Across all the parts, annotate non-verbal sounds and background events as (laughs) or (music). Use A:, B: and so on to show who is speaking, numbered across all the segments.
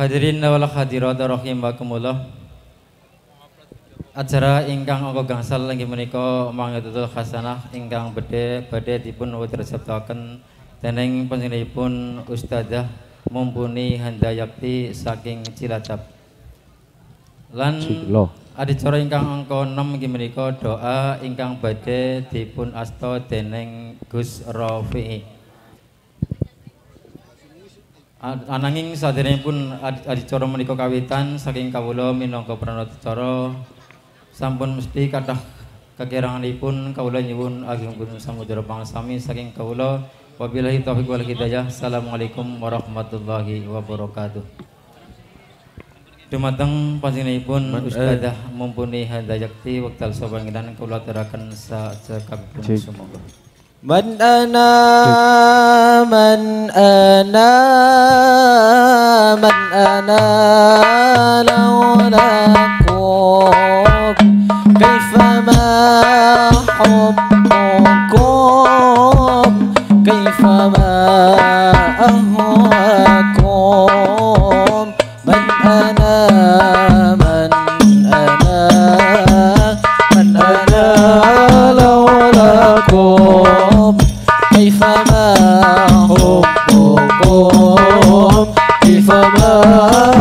A: Hadirin wal hadirat rahimakumullah. Acara ingkang angka gangsal inggih menika mangidatul khasanah ingkang bedhe badhe dipun wudraseptaken dening panjenenganipun Ustazah Mumpuni Handayakti saking Cilacap. Lan adicara ingkang angka 6 inggih menika doa ingkang badhe dipun asta dening Gus Rafi'i. Ananging sadèrèngipun adicara menikah kawitan saking kawula minangka pranatacara sampun mesti kathah kakiranganipun kawula nyuwun ageng punika samudra pangsami saking kawula wabilahi taufiq wal hidayah. Assalamualaikum warahmatullahi wabarakatuh. Dumateng mempunyai ustadzah eh. mumpuni hadayakti wekdal sopangiran kawula aturaken sak sekabipun semoga.
B: من أنا من أنا من أنا لولاكم كيف ما حبكم 啊。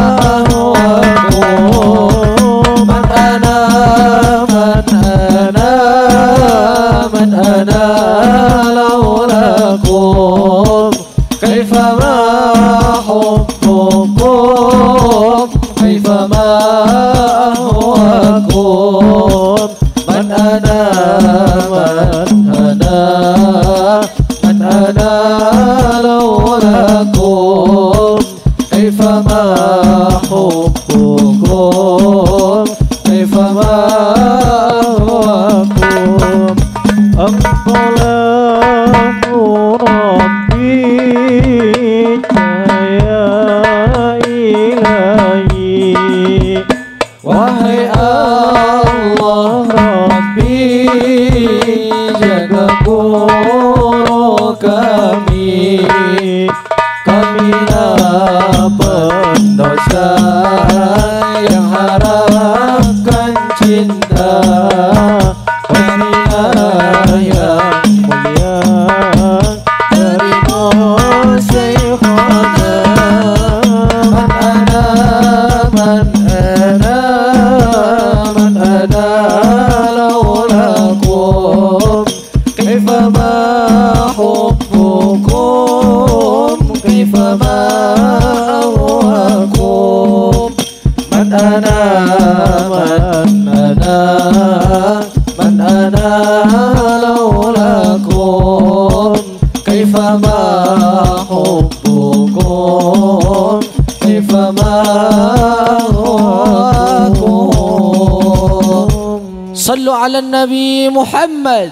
B: صلوا على النبي محمد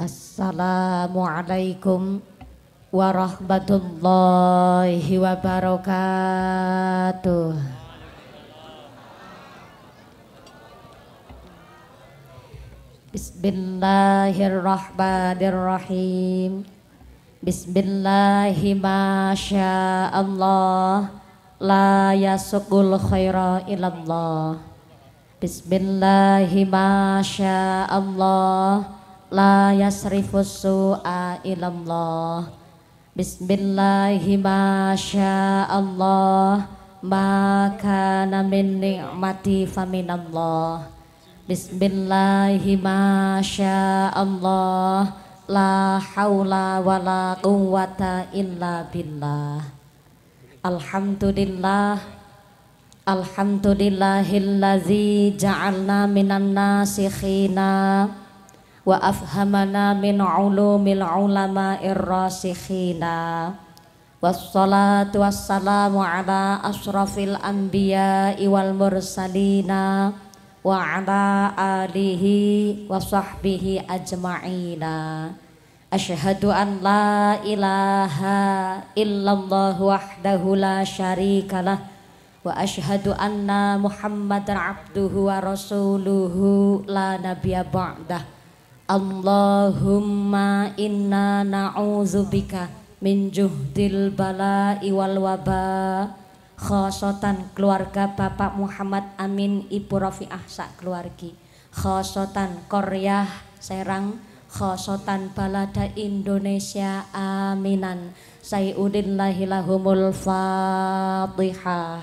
C: Assalamualaikum warahmatullahi wabarakatuh. Bismillahirrahmanirrahim. Bismillahirrahmanirrahim. La yasukul khaira ilallah. Bismillahirrahmanirrahim. La yasrifus su'a ilallah. Bismillahirrahmanirrahim. maka namin ni'mati faminallah Bismillahi Allah la haula wa la quwwata illa billah Alhamdulillah Alhamdulillahillazi ja'alna minan nasikhina wa afhamana min ulumil ulama irrasikhina wassalatu wassalamu ala asrafil anbiya wal mursalina wa ala alihi wa sahbihi ajma'ina Ashhadu an la ilaha illallah wahdahu la syarikalah wa ashhadu anna muhammadan abduhu wa rasuluhu la nabiya ba'dah Allahumma inna na'udzubika min juhdil bala'i wal waba khosotan keluarga Bapak Muhammad Amin Ibu Rafi keluarga keluargi khosotan Korea Serang khosotan balada Indonesia aminan Sayyidin lahilahumul fatihah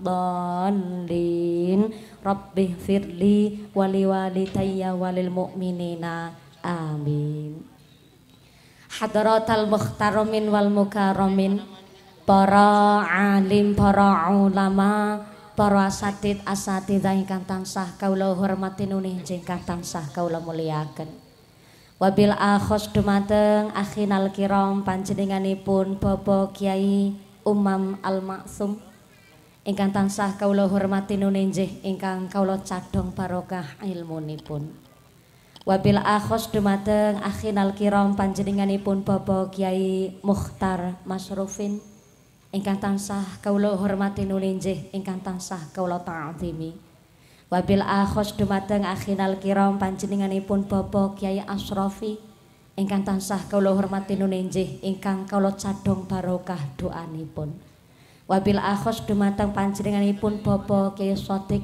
C: dhalin Rabbi firli wali wali tayya walil mu'minina amin Hadratal mukhtaromin wal mukaromin Para alim, para ulama, para asatid Dan ikan tansah kaula hormati nunih ingkang tansah kaula muliakan Wabil akhos dumateng akhinal kiram panjenenganipun Bobo Kiai Umam Al Maksum ingkang tansah kawula hormati nunenjih ingkang kawula cadhong barokah ilmunipun. Wabil akhos dumateng akhinal kiram panjenenganipun Bapak Kiai Mukhtar Masrufin ingkang tansah kawula hormati nunenjih ingkang tansah kawula ta'zimi. Wabil akhos dumateng akhinal kiram panjenenganipun Bapak Kiai Asrofi. ingkang tansah kawula hormati nunenjih ingkang kawula cadhong barokah doanipun. Wabil akhos dumatang panjenenganipun Bapak Kiai Sotik,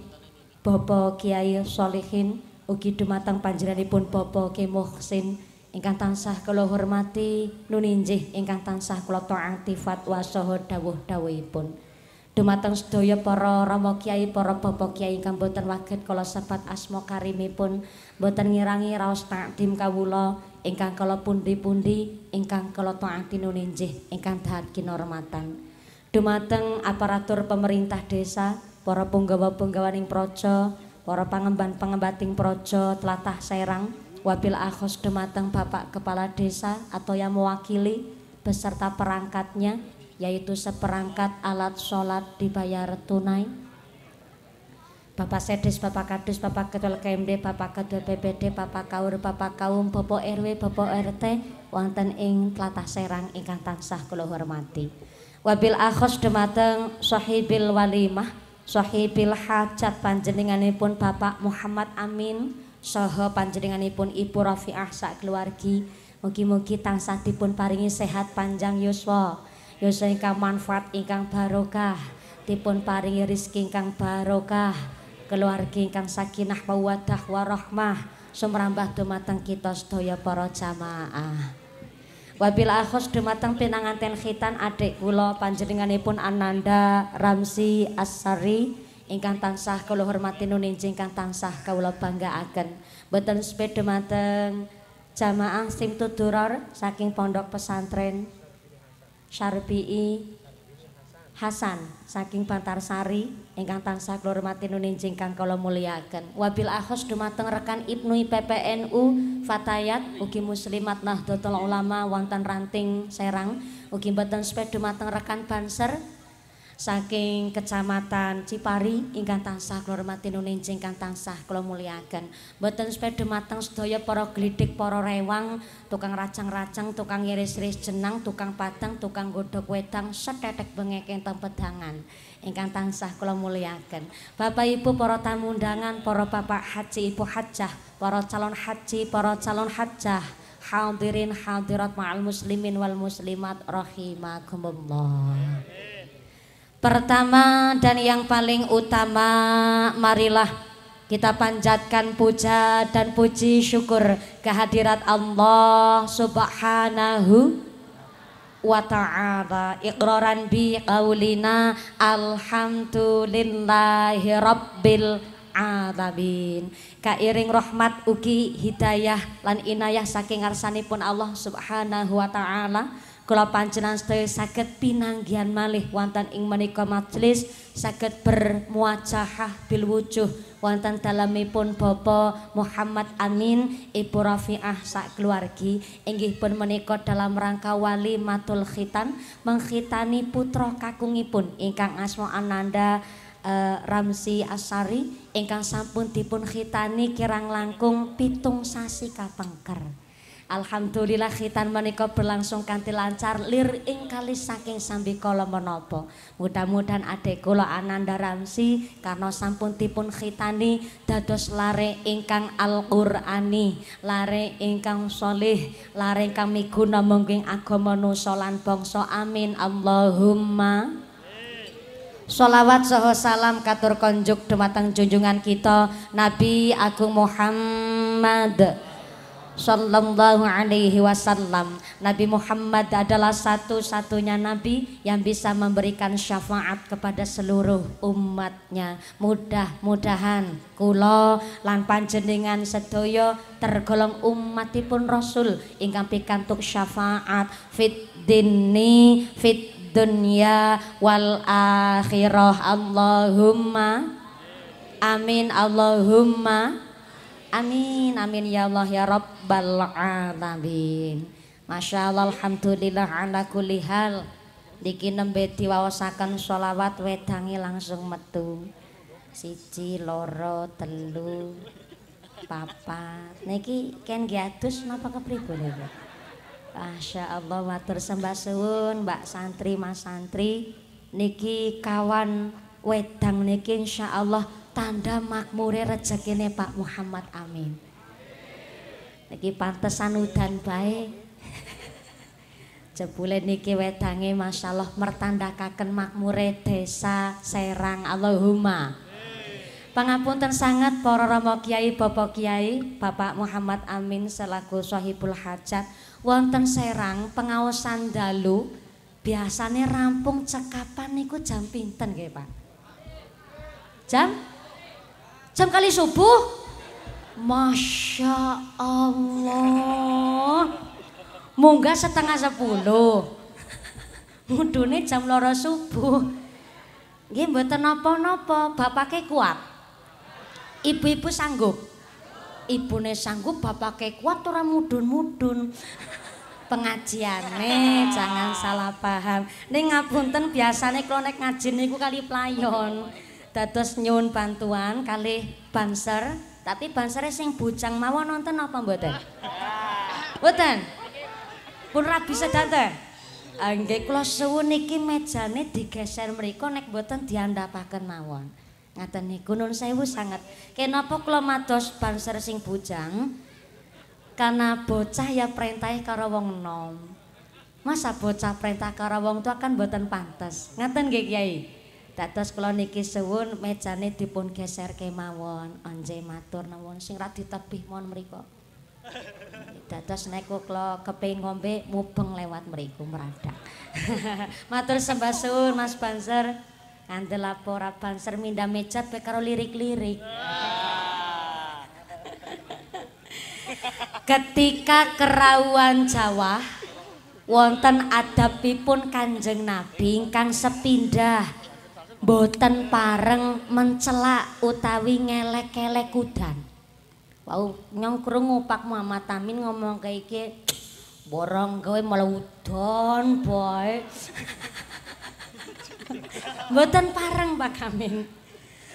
C: Bapak Kiai Solihin, ugi dengan panjenenganipun Bapak Kiai Muhsin ingkang tansah kula hormati nuninjih ingkang tansah kula taati fatwa saha dawuh-dawuhipun. Dumateng sedaya para rama kiai, para bapak kiai ingkang boten waget kula sebat asma karimipun, boten ngirangi raos takdim kawula ingkang kala pundi-pundi ingkang kala taati nuninjih ingkang dahat kinormatan dumateng aparatur pemerintah desa, para punggawa-punggawaning projo, para pangemban-pengembating projo telatah Serang, wabil akhos dumateng Bapak Kepala Desa atau yang mewakili beserta perangkatnya yaitu seperangkat alat sholat dibayar tunai. Bapak Sedes, Bapak Kadus, Bapak Ketua KMD, Bapak Ketua PPD, Bapak Kaur, Bapak Kaum, Bapak RW, Bapak RT, wonten ing tlatah Serang ingkang tansah kula hormati wabil akhos demateng sahibil walimah sahibil hajat panjenenganipun Bapak Muhammad Amin soho panjenenganipun Ibu Rafiah sak keluargi mugi-mugi tansah dipun paringi sehat panjang yuswa yuswa ingkang manfaat ingkang barokah dipun paringi rezeki ingkang barokah keluargi ingkang sakinah mawaddah warahmah sumrambah dumateng kita sedaya para jamaah Wabil akhos dumateng pinanganten khitan adik kula panjenenganipun Ananda Ramsi Asari ingkang tansah kula hormati nuninjing ingkang tansah kawula banggaaken. Mboten sepeda mateng jamaah Simtuduror saking Pondok Pesantren Syarbi'i Hasan saking Bantarsari ingkang tansah kula hormati nuninjing kang kula mulyakaken. Wabil akhos dumateng rekan Ibnu PPNU Fatayat ugi muslimat Nahdlatul Ulama wonten Ranting Serang ugi mboten sepeda dumateng rekan Banser saking Kecamatan Cipari ingkang tansah kula hormati nuninjing ingkang tansah kula mulyakaken. Mboten sepeda mateng sedaya para glidhik, para rewang, tukang racang-racang, tukang iris-iris jenang, tukang pateng, tukang godhog wedang, setetek bengek enten pedangan. ingkang tansah kula mulyakaken. Bapak Ibu para tamu undangan, para Bapak Haji Ibu Hajah, para calon haji, para calon hajah, hadirin hadirat ma'al muslimin wal muslimat rahimakumullah. Amin. Pertama dan yang paling utama, marilah kita panjatkan puja dan puji syukur kehadirat Allah Subhanahu wa ta'ala iqraran bi qawlina alhamdulillahi rabbil alamin kairing rahmat ugi hidayah lan inayah saking pun Allah Subhanahu wa taala Kula panjenengan sedaya saged pinanggihan malih wonten ing menika majelis saged bermuajahah bil wujuh wonten dalemipun Bapak Muhammad Amin Ibu Rafiah sak keluargi inggih pun menika dalam rangka wali matul khitan mengkhitani putra kakungipun ingkang asma Ananda Uh, eh, Ramsi Asari ingkang sampun dipun khitani kirang langkung pitung sasi kapengker. Alhamdulillah khitan menikah berlangsung kanthi lancar lir ing kali saking sambi kolo menopo Mudah-mudahan adek kula Ananda Ramsi karena sampun dipun khitani dados lare ingkang Al-Qur'ani, lare ingkang solih, lare ingkang miguna mungkin agama nusolan lan Amin. Allahumma Salawat saha salam katur konjuk dumateng junjungan kita Nabi Agung Muhammad. Sallallahu alaihi wasallam Nabi Muhammad adalah satu-satunya Nabi Yang bisa memberikan syafaat kepada seluruh umatnya Mudah-mudahan Kulo lan panjenengan sedoyo Tergolong umatipun Rasul Ingkang pikantuk syafaat Fit dini fit dunia wal akhirah Allahumma Amin Allahumma Amin, amin ya Allah ya Rabbal Alamin. Masya Allah, Alhamdulillah ala kulli hal. Diki nembe diwaosakan sholawat wedangi langsung metu. Siji, loro, telu, Papa, Niki ken giatus napa kepribun ya? Masya Allah, matur sembah suwun, mbak santri, mas santri. Niki kawan wedang niki insya Allah tanda makmure rezekine Pak Muhammad Amin. Niki pantesan udan baik, (laughs) Jebule niki wedange masyaallah mertandakaken makmure desa Serang Allahumma. Pangapunten sangat para romo Kiai Bapak Kiai Bapak Muhammad Amin selaku Sohibul Hajat wonten Serang pengawasan dalu biasanya rampung cekapan niku jam pinten nggih Pak? Jam Jam kali subuh? Masya Allah. Munggah setengah sepuluh. Mudune jam loro subuh. Nggih mboten napa-napa, bapake kuat. Ibu-ibu sanggup. Ibune sanggup, bapake kuat ora mudun-mudun. pengajiane jangan salah paham ning ngapunten biasane klonek ngaji niku kali playon dados nyun bantuan kali banser, tapi bansere sing bujang mawon nonton apa mboten? Mboten. Pun rabi sedante. Ah, nggih kula suwun niki mejane digeser mriku nek mboten diandhapaken mawon. Ngaten niku nun sewu sanget. Kenapa kula mados banser sing bujang? Karena bocah ya perintahe karo wong nom. Masa bocah perintah karo wong tua kan boten pantes. Ngaten nggih Kiai? Dados kula niki suwun mejane dipun geser kemawon. Anje matur nuwun sing ra ditebih mon mriku. Dados nek kula kepengin ngombe mubeng lewat mriku meradak. (laughs) matur sembah suwun Mas Banser. lapor lapora Banser minda meja pe karo lirik-lirik. (laughs) Ketika kerawuan Jawa wonten adabipun Kanjeng Nabi ingkang sepindah boten pareng mencela utawi ngelek kelek kudan. Wau wow, nyong krungu Pak Muhammad Amin ngomong kayak iki borong gawe malah boy. boten pareng Pak Amin.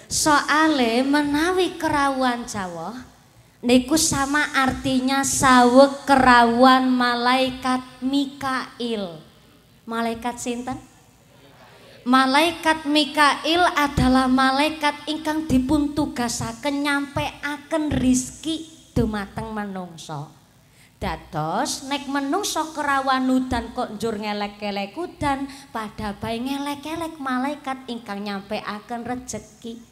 C: Soale menawi kerawan Jawa niku sama artinya sawek kerawan malaikat Mikail. Malaikat sinten? Malaikat Mikail adalah malaikat ingkang dipun tugasaken akan rizki dumateng menungso. Dados nek menungso kerawan udan kok njur ngelek-elek udan, pada bae ngelek-elek malaikat ingkang nyampekaken rejeki.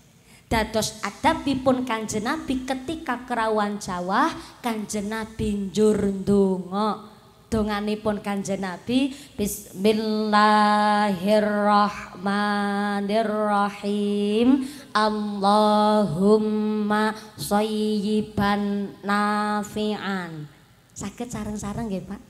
C: Dados adabipun Kanjeng Nabi ketika kerawan Jawa, Kanjeng Nabi njur ndonga donganipun Kanjeng Nabi Bismillahirrahmanirrahim Allahumma sayyiban nafi'an Sakit sarang-sarang nggih, Pak?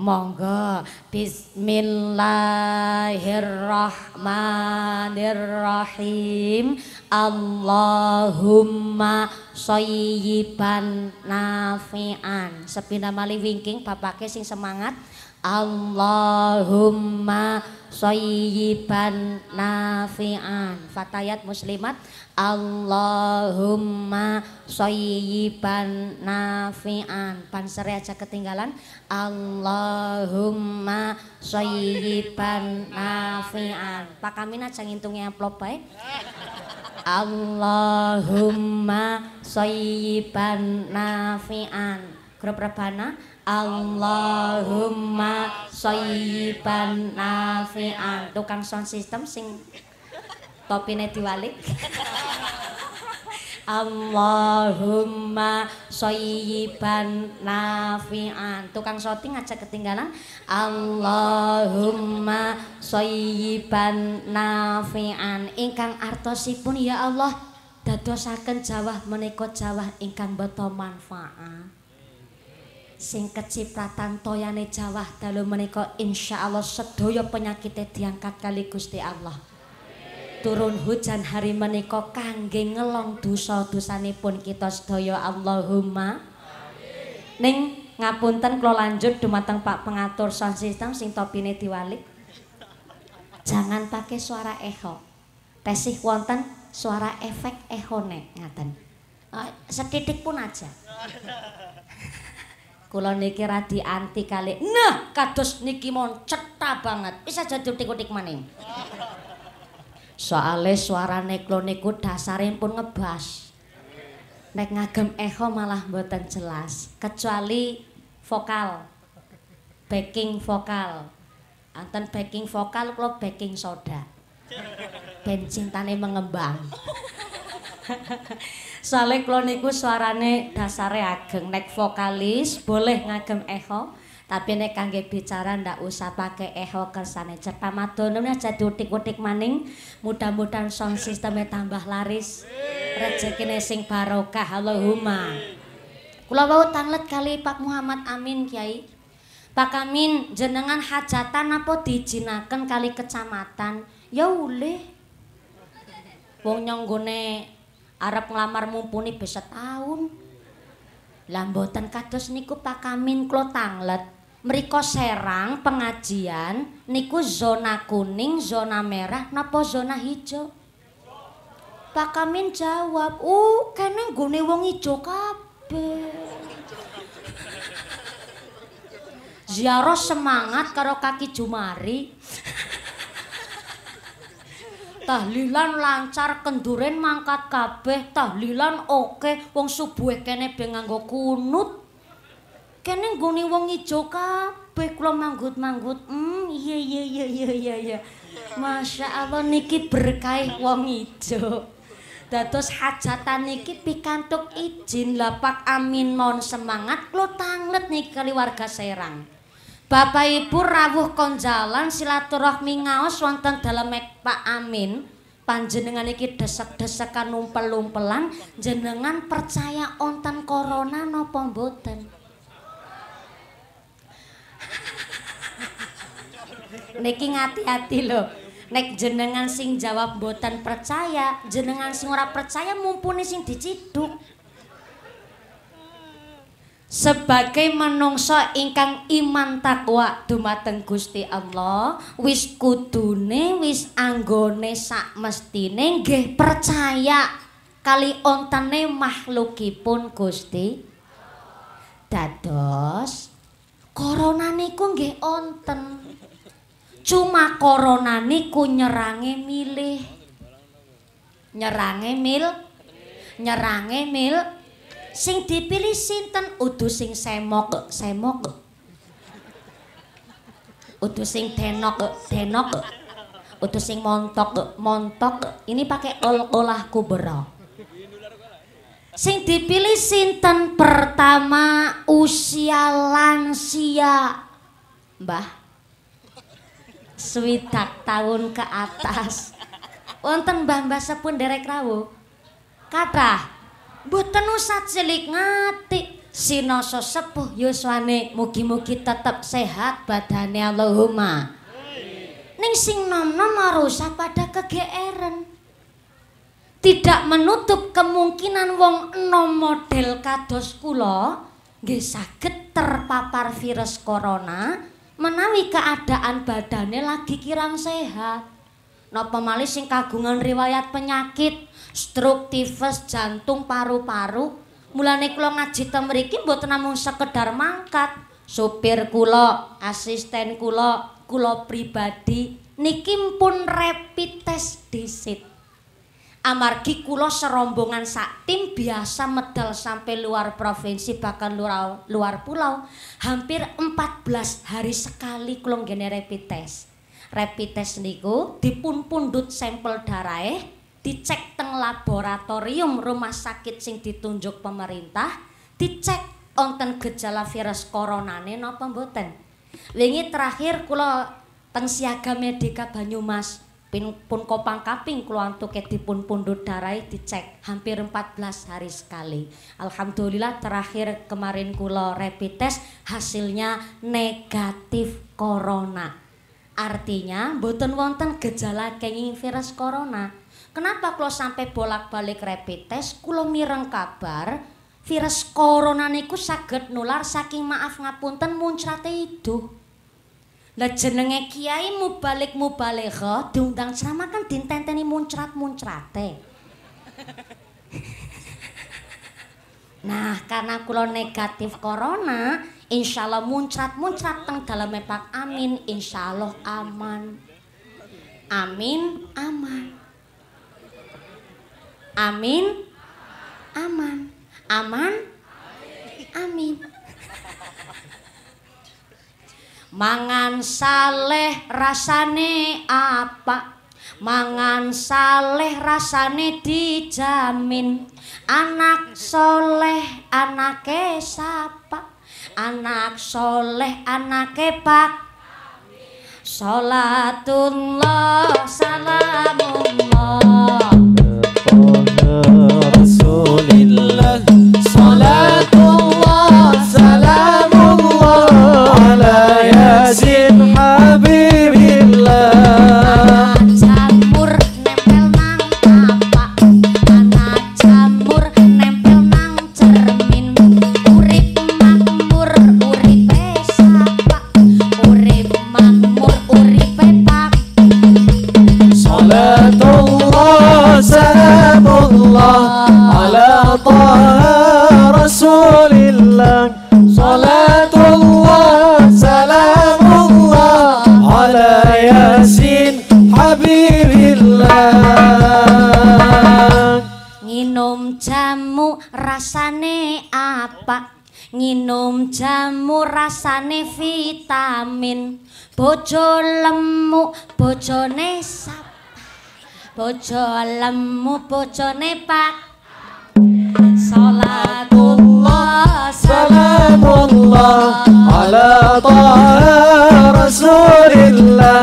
C: Monggo Bismillahirrahmanirrahim Allahumma soyiban nafi'an sepindah mali wingking bapak sing semangat Allahumma soyiban nafi'an fatayat muslimat Allahumma soyiban nafi'an pansere aja ketinggalan Allahumma soyiban nafi'an Pak Kamin aja ngitungnya amplop baik Allahumma sayyiban nafi'an grup rebana Allahumma sayyiban nafi'an tukang sound system sing topine diwalik Allahumma soyiban nafi'an tukang soti aja ketinggalan Allahumma soyiban nafi'an ingkang artosipun ya Allah dadosaken jawah menikot jawah ingkang beto manfaat sing kecipratan toyane jawah dalu insya Allah sedoyo penyakitnya diangkat kali Gusti Allah turun hujan hari menika kangge ngelong dosa dosanipun kita sedaya Allahumma Ning ngapunten kula lanjut dumateng Pak Pengatur Sound System sing topine diwalik. Jangan pake suara echo. Tesih wonten suara efek ehone ngaten. Uh, eh, sedidik pun aja. (laughs) Kula niki radi anti kali. Nah, kados niki mon cetha banget. Bisa jadi utik-utik maning. Soale suara neklo niku yang pun ngebas. Nek ngagem echo malah buatan jelas, kecuali vokal. Backing vokal. Anten backing vokal lo backing soda. Ben cintane mengembang. (laughs) Soale klo niku suarane dasare ageng, nek vokalis boleh ngagem echo. Tapi nek kangge bicara ndak usah pakai eho kersane cepat madono nek aja diutik-utik maning. Mudah-mudahan sound sisteme tambah laris. Rezekine sing barokah. Allahumma. Kula wau tanglet kali Pak Muhammad Amin Kiai. Pak Amin, jenengan hajatan apa dijinaken kali kecamatan? Ya uleh. Wong nyonggone arep nglamar mumpuni besetahun. tahun. Lah mboten kados niku pakamin klo tanglet Mriko Serang pengajian niku zona kuning, zona merah, napa zona hijau? Pakamin jawab, "Uh, kene nggone wong hijau kabeh." Ziarah semangat karo kaki jumari. Tahlilan lancar, kenduren mangkat kabeh, tahlilan oke, wong subuh kene benganggo kunut. Kene nggone wong ijo kabeh kula manggut-manggut. Hmm, iya iya iya iya iya. Ya. Masya Allah niki berkahi wong ijo. Dados hajatan niki pikantuk izin lapak amin mohon semangat kula tanglet niki kali warga Serang. Bapak Ibu rawuh konjalan silaturahmi ngaos wonten dalam Pak Amin panjenengan iki desek-desekan numpel-numpelan jenengan percaya onten corona nopo mboten (laughs) Niki ngati-hati lho nek jenengan sing jawab mboten percaya jenengan sing ora percaya mumpuni sing diciduk sebagai menungso ingkang iman takwa dumateng Gusti Allah wis kudune wis anggone sak mestine nggih percaya kali ontene makhlukipun Gusti dados corona niku nggih onten cuma corona niku nyerange milih nyerange mil nyerange mil. Sing dipilih sinten udu sing semok, semok. Udu sing denok, denok. Udu sing montok, montok. Ini pakai ol olah kubro. Sing dipilih sinten pertama usia lansia. Mbah, swidak tahun ke atas. Wonten mbah-mbah sepun derek rawo kata. Mboten usah cilik ngati. Sinasa sepuh yuswane mugi-mugi tetep sehat badane Allahumma. Ning sing nom-nom rusak pada kegeeren. Tidak menutup kemungkinan wong enom model kados kula nggih saged terpapar virus corona menawi keadaan badane lagi kirang sehat. Napa malih sing kagungan riwayat penyakit stroke, tifus, jantung, paru-paru. Mulane kula ngaji teng mriki mboten namung sekedar mangkat. Supir kula, asisten kula, kula pribadi niki pun rapid test disit. Amargi kula serombongan sak tim biasa medal sampai luar provinsi bahkan luar, luar pulau hampir 14 hari sekali kula ngene rapid test. Rapid test niku dipun pundut sampel darah eh dicek teng laboratorium rumah sakit sing ditunjuk pemerintah, dicek onten gejala virus corona nih napa mboten. Wingi terakhir kulo teng siaga medika Banyumas pin pun kopang kaping kula antuke dipun pundhut darai dicek hampir 14 hari sekali. Alhamdulillah terakhir kemarin kulo rapid test hasilnya negatif corona. Artinya mboten wonten gejala kenging virus corona. Kenapa kalau sampai bolak-balik rapid test, klo mireng kabar virus corona niku saged nular saking maaf ngapunten muncrate itu. Lah jenenge kiai balik balik mubalegha diundang ceramah kan dintenteni muncrat-muncrate. (laughs) nah, karena kulo negatif corona, insyaallah muncrat-muncrat teng dalam Pak Amin, insyaallah aman. Amin aman. Amin. Aman. Aman. Amin. Mangan saleh rasane apa? Mangan saleh rasane dijamin. Anak soleh anake sapa? Anak soleh anake pak. Salatullah salamullah bojo lemu bojone sapa bojo lemu bojone pak salatullah salatullah
B: ala ta'ala rasulillah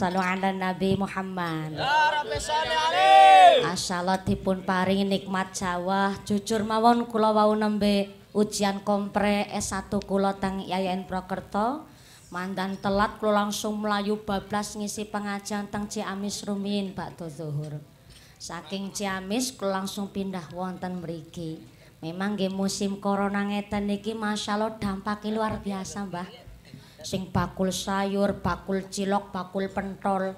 C: Salu ala Nabi Muhammad. Ya Rabbi sholli alaihi. Asalatipun paringi nikmat jawah jujur mawon kula wau nembe ujian kompre S1 kula teng IAIN Prokerto. Mandan telat kula langsung melayu bablas ngisi pengajian teng Ciamis rumiyin bakdo zuhur. Saking Ciamis kula langsung pindah wonten mriki. Memang nggih musim corona ngeten niki masyaallah dampaknya e luar biasa, Mbah. sing bakul sayur, bakul cilok, bakul pentol.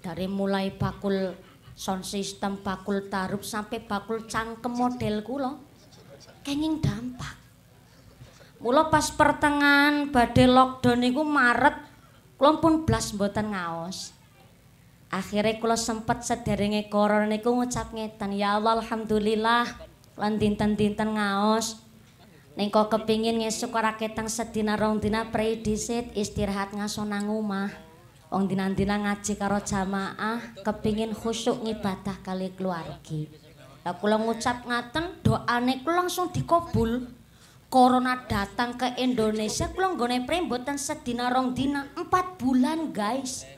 C: Dari mulai bakul sound system, bakul tarup sampai bakul cangkem model kula. Kenging dampak. Mula pas pertengahan badai lockdown iku Maret, kula pun blas mboten ngaos. Akhirnya kula sempat sederenge koron niku ngucap ngetan ya Allah alhamdulillah lan dinten-dinten ngaos. Neng kok kepingin ngesuk ora ketang sedina rong dina prei disit istirahat ngaso nang omah. Wong dina-dina ngaji karo jamaah kepingin khusyuk ngibadah kali keluarga. Lah kula ngucap ngaten doane kula langsung dikabul. Corona datang ke Indonesia kula nggone prei mboten sedina rong dina 4 bulan guys.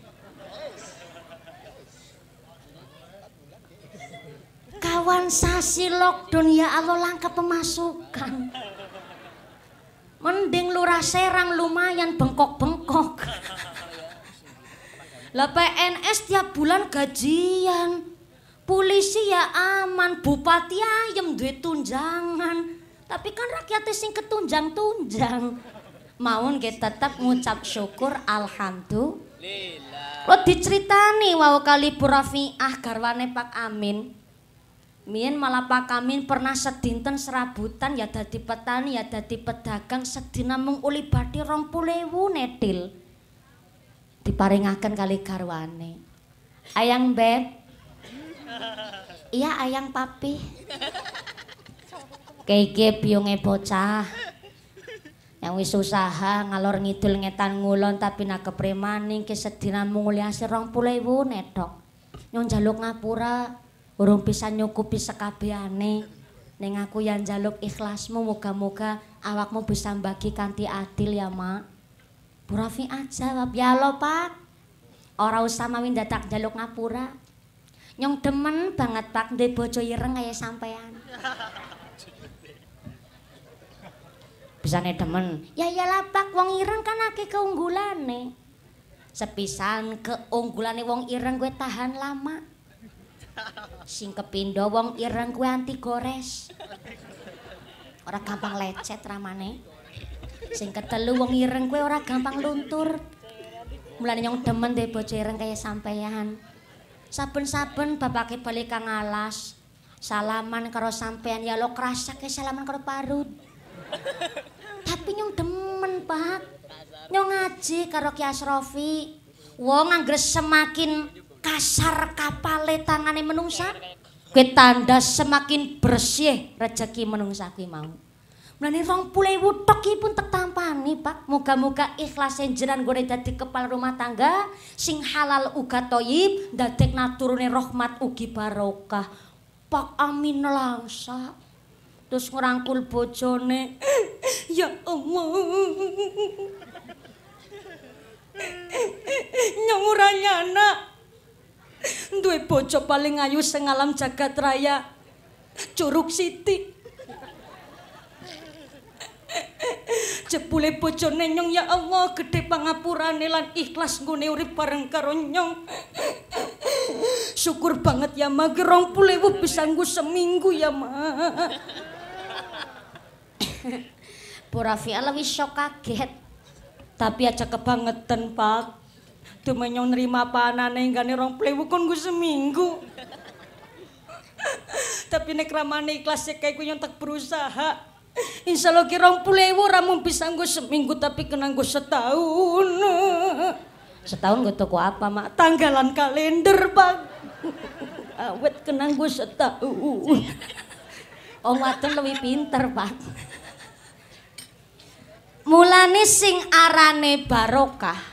C: kawan sasi lockdown ya Allah langka pemasukan. Mending lurah Serang lumayan bengkok-bengkok. (laughs) Lah PNS tiap bulan gajian. Polisi ya aman, bupati ayam, duit tunjangan. Tapi kan rakyatnya sing ketunjang-tunjang. Maun kita tetap ngucap syukur alhamdulillah. Lo diceritani wau kali Bu Rafi'ah garwane Pak Amin. Mien malapakamin pernah sedinten serabutan ya dadi petani ya dadi pedagang sedina mung uli badhe 20.000 netil. Diparingaken kali garwane. Ayang Beb. Iya ayang papi. Kege biyonge bocah. Yang wis usaha ngalor ngidul ngetan ngulon tapi nak kepremaning ke sedina mung uli asih 20.000 netok. Nyong jaluk ngapura urung bisa nyukupi sekabiane neng aku yang jaluk ikhlasmu moga-moga awakmu bisa bagi kanti adil ya, Mak. Bu Rafi jawab, "Ya lo, Pak. Ora usah mawi dadak jaluk ngapura. Nyong demen banget Pak ndek bojo ireng aja sampean." nih demen. Ya iyalah Pak, wong ireng kan keunggulan keunggulane. Sepisan keunggulane wong ireng gue tahan lama. Sing kepindho wong ireng kuwi anti gores. Ora gampang lecet ramane. Sing ketelu wong ireng kuwi ora gampang luntur. Mulane nyong demen de bojo ireng kaya sampeyan. Sabun-sabun bapake balik kang ngalas Salaman karo sampeyan ya lo kerasa ke salaman karo parut. Tapi nyong demen, Pak. Nyong ngaji karo Ki Asrofi. Wong anggere semakin kasar kapale tangane menungsa kuwi tanda semakin bersih rezeki menungsa kuwi mau mulane 20.000 tok iki pun tetampani Pak moga-moga ikhlas e jenengan nggone dadi kepala rumah tangga sing halal uga toyib dadekna turune rahmat ugi barokah Pak amin langsa terus ngerangkul bojone (clears throat) ya Allah (clears throat) nyamurane anak duwe bojo paling ayu sengalam jagat raya. Curug Siti. Jebule bojone nenyong ya Allah, Gede pangapurane lan ikhlas nggone urip bareng karo Syukur banget ya Ma, wu bisa seminggu ya Ma. Bu Rafia lebih sok kaget. Tapi aja kebangetan, Pak. Demenyo nerima panane inggane rong plewu kon gue seminggu. Tapi nek ramane ikhlas ya kayak gue yang tak berusaha. Insya Allah kirang pulewu ramun pisang gue seminggu tapi kena gue setahun. Setahun gue toko apa mak? Tanggalan kalender bang. Awet kena gue setahun. Om Watun lebih pinter pak. Mulane sing arane barokah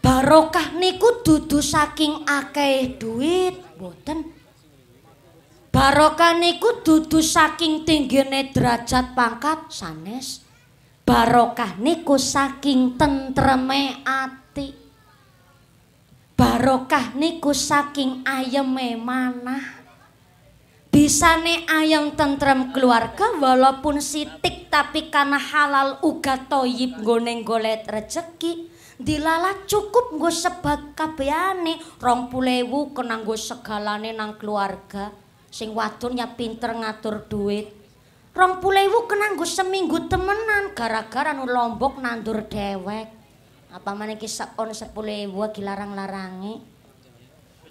C: barokah niku dudu saking akeh duit boten barokah niku dudu saking tinggine derajat pangkat sanes barokah niku saking tentreme ati barokah niku saking ayeme manah bisane ayem tentrem keluarga walaupun sitik tapi karena halal uga toyib goneng golet rejeki. dilalah cukup nggo sebab kabehane 20.000 kenang nggo segalane nang keluarga sing wadonnya pinter ngatur duit 20.000 kenang nggo seminggu temenan gara-gara nu lombok nandur dewek apa meneh ki sekon 10.000 gilarang larangi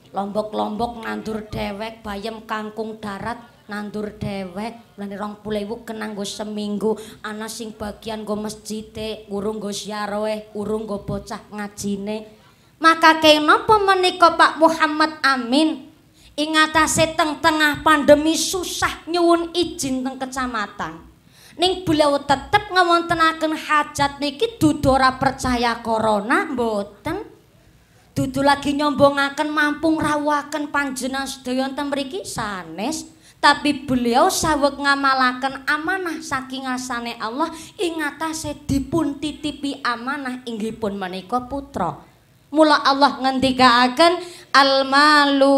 C: lombok-lombok nandur dewek bayem kangkung darat nandur dhewek lan 20.000 kenang go seminggu ana sing bagian go masjide urung go siarohe urung go bocah ngajine maka kenapa menika Pak Muhammad Amin ing atase teng tengah pandemi susah nyuwun izin teng kecamatan ning beliau tetep ngawontenaken hajat niki dudu ora percaya corona mboten dudu lagi nyombongaken mampung rawaken panjenengan sedaya ten mriki sanes tapi beliau sawek ngamalaken amanah saking asane Allah ingatase dipun titipi amanah inggih pun menika putra. Mula Allah ngendikaaken almalu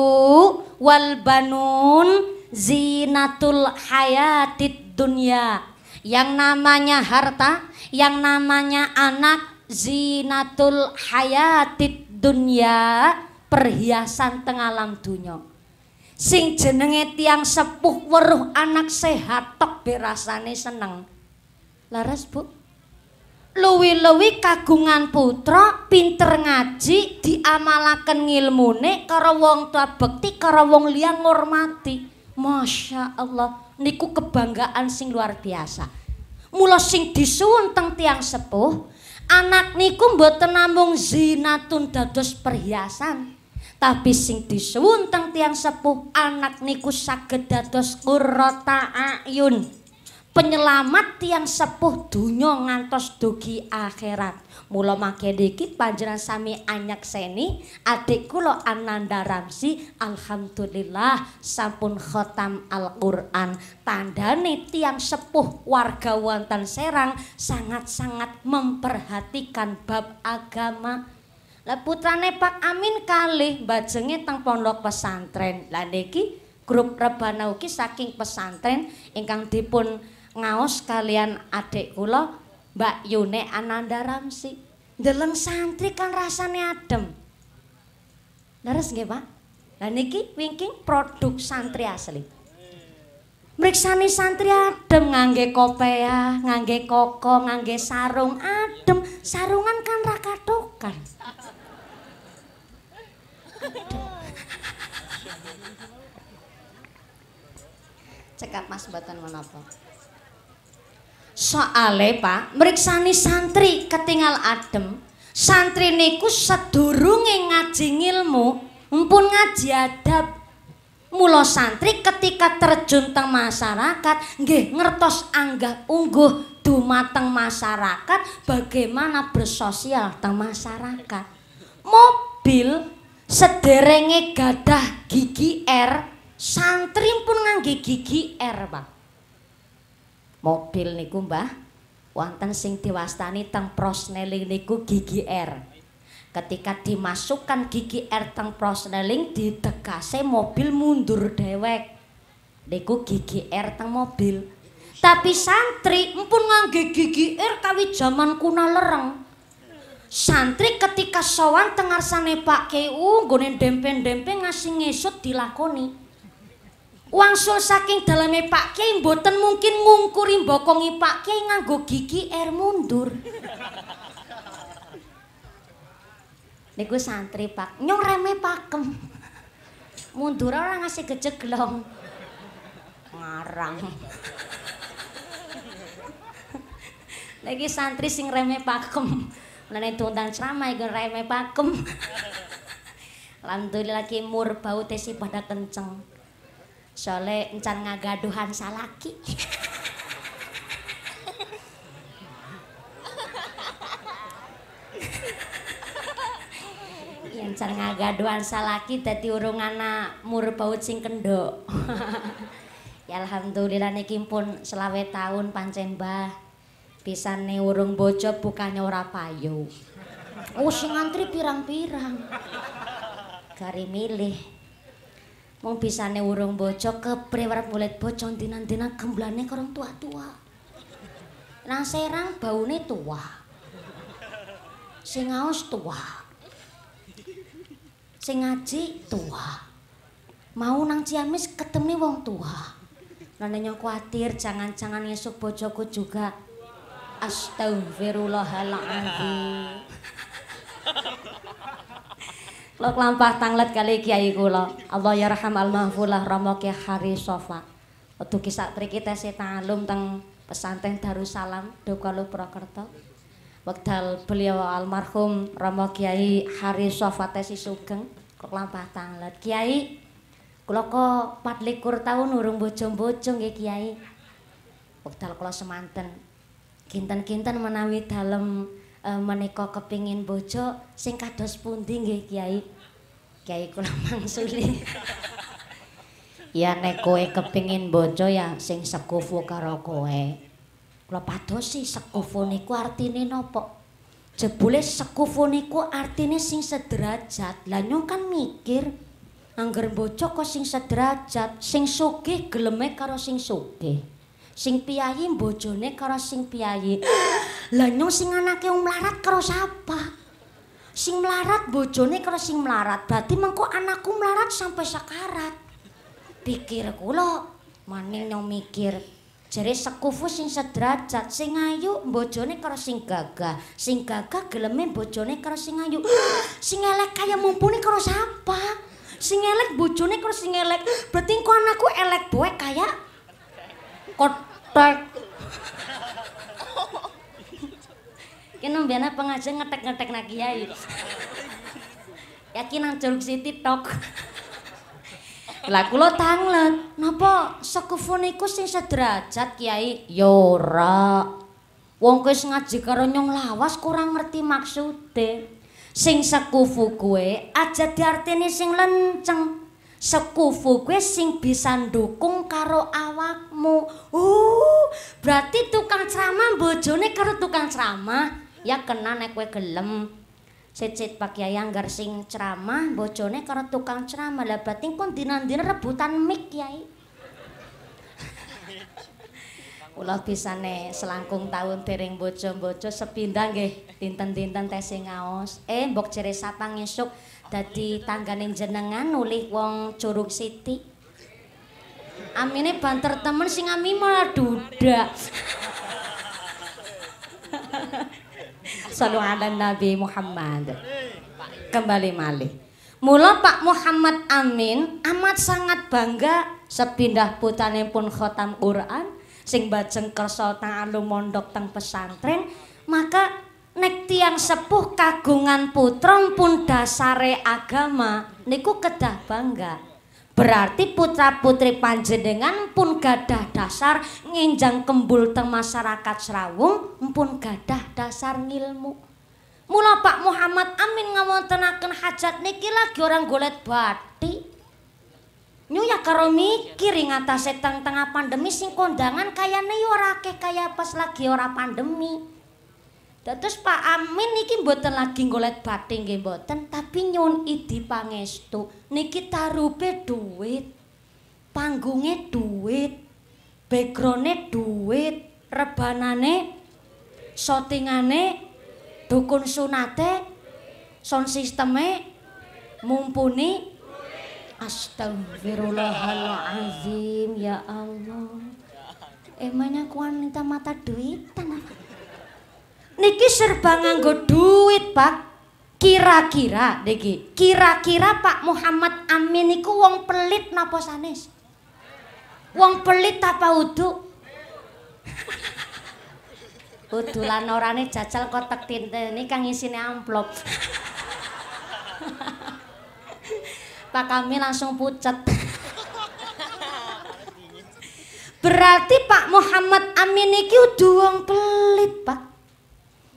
C: wal banun zinatul hayatid dunia Yang namanya harta, yang namanya anak zinatul hayatid dunia perhiasan tengalang dunyok sing jenenge tiang sepuh weruh anak sehat tok berasane seneng. Laras, Bu. Luwi-luwi kagungan putra pinter ngaji, diamalaken ngilmune karo wong tua bekti karo wong liya ngormati. Masya Allah, niku kebanggaan sing luar biasa. Mula sing disuwun teng tiang sepuh, anak niku mboten namung zinatun dados perhiasan, tapi sing disuwun teng tiang sepuh anak niku saged dados kurota ayun penyelamat tiang sepuh dunya ngantos dugi akhirat mula mangkene iki panjenengan sami anyak seni adik kula Ananda Ramsi alhamdulillah sampun khotam alquran quran tandane tiang sepuh warga wonten Serang sangat-sangat memperhatikan bab agama Lah putrane Pak Amin kalih bajenge teng pondok pesantren. Lah niki grup rebana ugi saking pesantren ingkang dipun ngaos kalian adik kula Mbak Yune Ananda Ramsi. Deleng santri kan rasane adem. Leres nggih, Pak? Lah niki wingking produk santri asli. Mriksani santri adem ngangge kopea, ngangge koko, ngangge sarung adem, sarungan kan rakatokan. kan. Cekat Mas buatan menopo Soale Pak, meriksani santri ketinggal adem. Santri niku sedurunge ngaji ilmu, mumpun ngaji adab. Mula santri ketika terjun teng masyarakat nggih ngertos angga ungguh dumateng masyarakat bagaimana bersosial teng masyarakat. Mobil sederenge gadah gigi R, santri pun ngangge gigi R, Pak. mobil niku, Mbah, wonten sing diwastani teng prosneling niku gigi R. Ketika dimasukkan gigi R teng prosneling ditekase mobil mundur dewek. Niku gigi R teng mobil. Tapi santri empun ngangge gigi R kawi zaman kuna lereng. santri ketika sowan tengar sane pak kiai gue dempeng-dempeng ngasih ngesut dilakoni wangsul saking daleme pak kiai mboten mungkin ngungkuri bokongi pak kiai nganggo gigi air mundur ini santri pak nyong reme pakem mundur orang ngasih kejeglong ngarang lagi santri sing reme pakem menane tuntang ceramah iku reme pakem. (laughs) Alhamdulillah ki mur bau tesi pada kenceng. Soale encan ngagaduhan salaki. (laughs) Yang jar ngagaduhan salaki dadi urung ana mur bau sing kendhok. (laughs) ya alhamdulillah niki pun selawe tahun pancen bah. pisane urung bojo bukane ora payu. Wis ngantri pirang-pirang. Gari milih. Mung bisane urung bojo kepri warep mulet bojo dinan-dinan gemblane karo tua-tua. Nang serang baune tua. Sing aos tua. Sing ngaji tua. Mau nang Ciamis ketemu wong tua. Nenek yang khawatir jangan-jangan esok bojoku juga Astagfirullahaladzim. Lo kelampah tanglet kali kiai kula. Allah ya raham al mahfulah romo kiai hari sofa. Waktu kisah trikita si ta'alum teng pesantren Darussalam Dukalu Prokerto. Wekdal beliau almarhum romo kiai hari sofa tesi sugeng. Lo kelampah tanglet kiai. Kula kok patlikur tahun urung bojong-bojong ya kiai. Wekdal kula semanten kinten-kinten menawi dalem e, menika kepingin bojo sing kados pundi nggih Kiai? Kiai kula (laughs) mangsuli. ya nek kowe kepingin bojo ya sing sekufu karo kowe. Kula padosi sekufu niku artine nopo? Jebule sekufu niku artine sing sederajat. Lah nyong kan mikir Angger bojo kok sing sederajat, sing sugih geleme karo sing sugih. sing piyayi bojone karo sing piyayi. (gasps) Lah nyong sing anake mlarat karo sapa? Sing melarat bojone karo sing melarat, Berarti mengko anakku melarat sampai sekarat. Pikir kula maning nyong mikir. Jere sekufu sing sederajat, sing ayu bojone karo sing gagah, sing gagah geleme bojone karo sing ayu. (gasps) sing elek kaya mumpuni karo sapa? Sing elek bojone karo sing elek. Berarti kok anakku elek boe kaya kotek kena mbiana pengajian ngetek ngetek na kiai yakin nang jeruk siti tok lah kulo tanglet napa sekufu niku sing sederajat kiai yora wong kuis ngaji karo nyong lawas kurang ngerti maksude sing sekufu kue aja diartini sing lenceng sekufu kue sing bisa dukung karo awal awakmu. Uh, berarti tukang ceramah bojone karo tukang ceramah ya kena nek kowe gelem. Cicit Pak Kiai anggar sing ceramah bojone karo tukang ceramah lah berarti kon dinan-dinan rebutan mic Kiai. (laughs) ulah pisane selangkung tahun tiring bojo-bojo sepindah nggih dinten-dinten tesih ngaos. Eh mbok jere satang esuk dadi tanggane jenengan nulih wong Curug Siti. Amine banter temen sing ami malah duda. Salu ala Nabi Muhammad. Kembali mali. Mula Pak Muhammad Amin amat sangat bangga sepindah pun khotam Quran sing bajeng kersa ta'alu mondok teng pesantren maka nek tiang sepuh kagungan putra pun dasare agama niku kedah bangga berarti putra putri panjenengan pun gadah dasar nginjang kembul teng masyarakat serawung pun gadah dasar ngilmu mula pak muhammad amin ngawontenaken hajat niki lagi orang golet batik. Nyu ya karo mikir ing atase teng tengah pandemi sing kondangan kayane ora akeh kaya pas lagi ora pandemi. Terus Pak Amin iki mboten lagi golek bating nggih mboten, tapi nyuwun idi pangestu. Niki tarupe duit. Panggunge duit. Backgrounde duit, rebanane shotingane dukun sunate sound systeme mumpuni Astagfirullahaladzim ya Allah emangnya aku minta mata duitan apa niki serba nganggo duit, Pak. Kira-kira niki, kira-kira Pak Muhammad Amin niku wong pelit napa sanes? Wong pelit apa udu? (laughs) Udulan orane jajal kotak tinteni kang isine amplop. (laughs) Pak kami langsung pucet. (laughs) Berarti Pak Muhammad Amin iki udu wong pelit, Pak.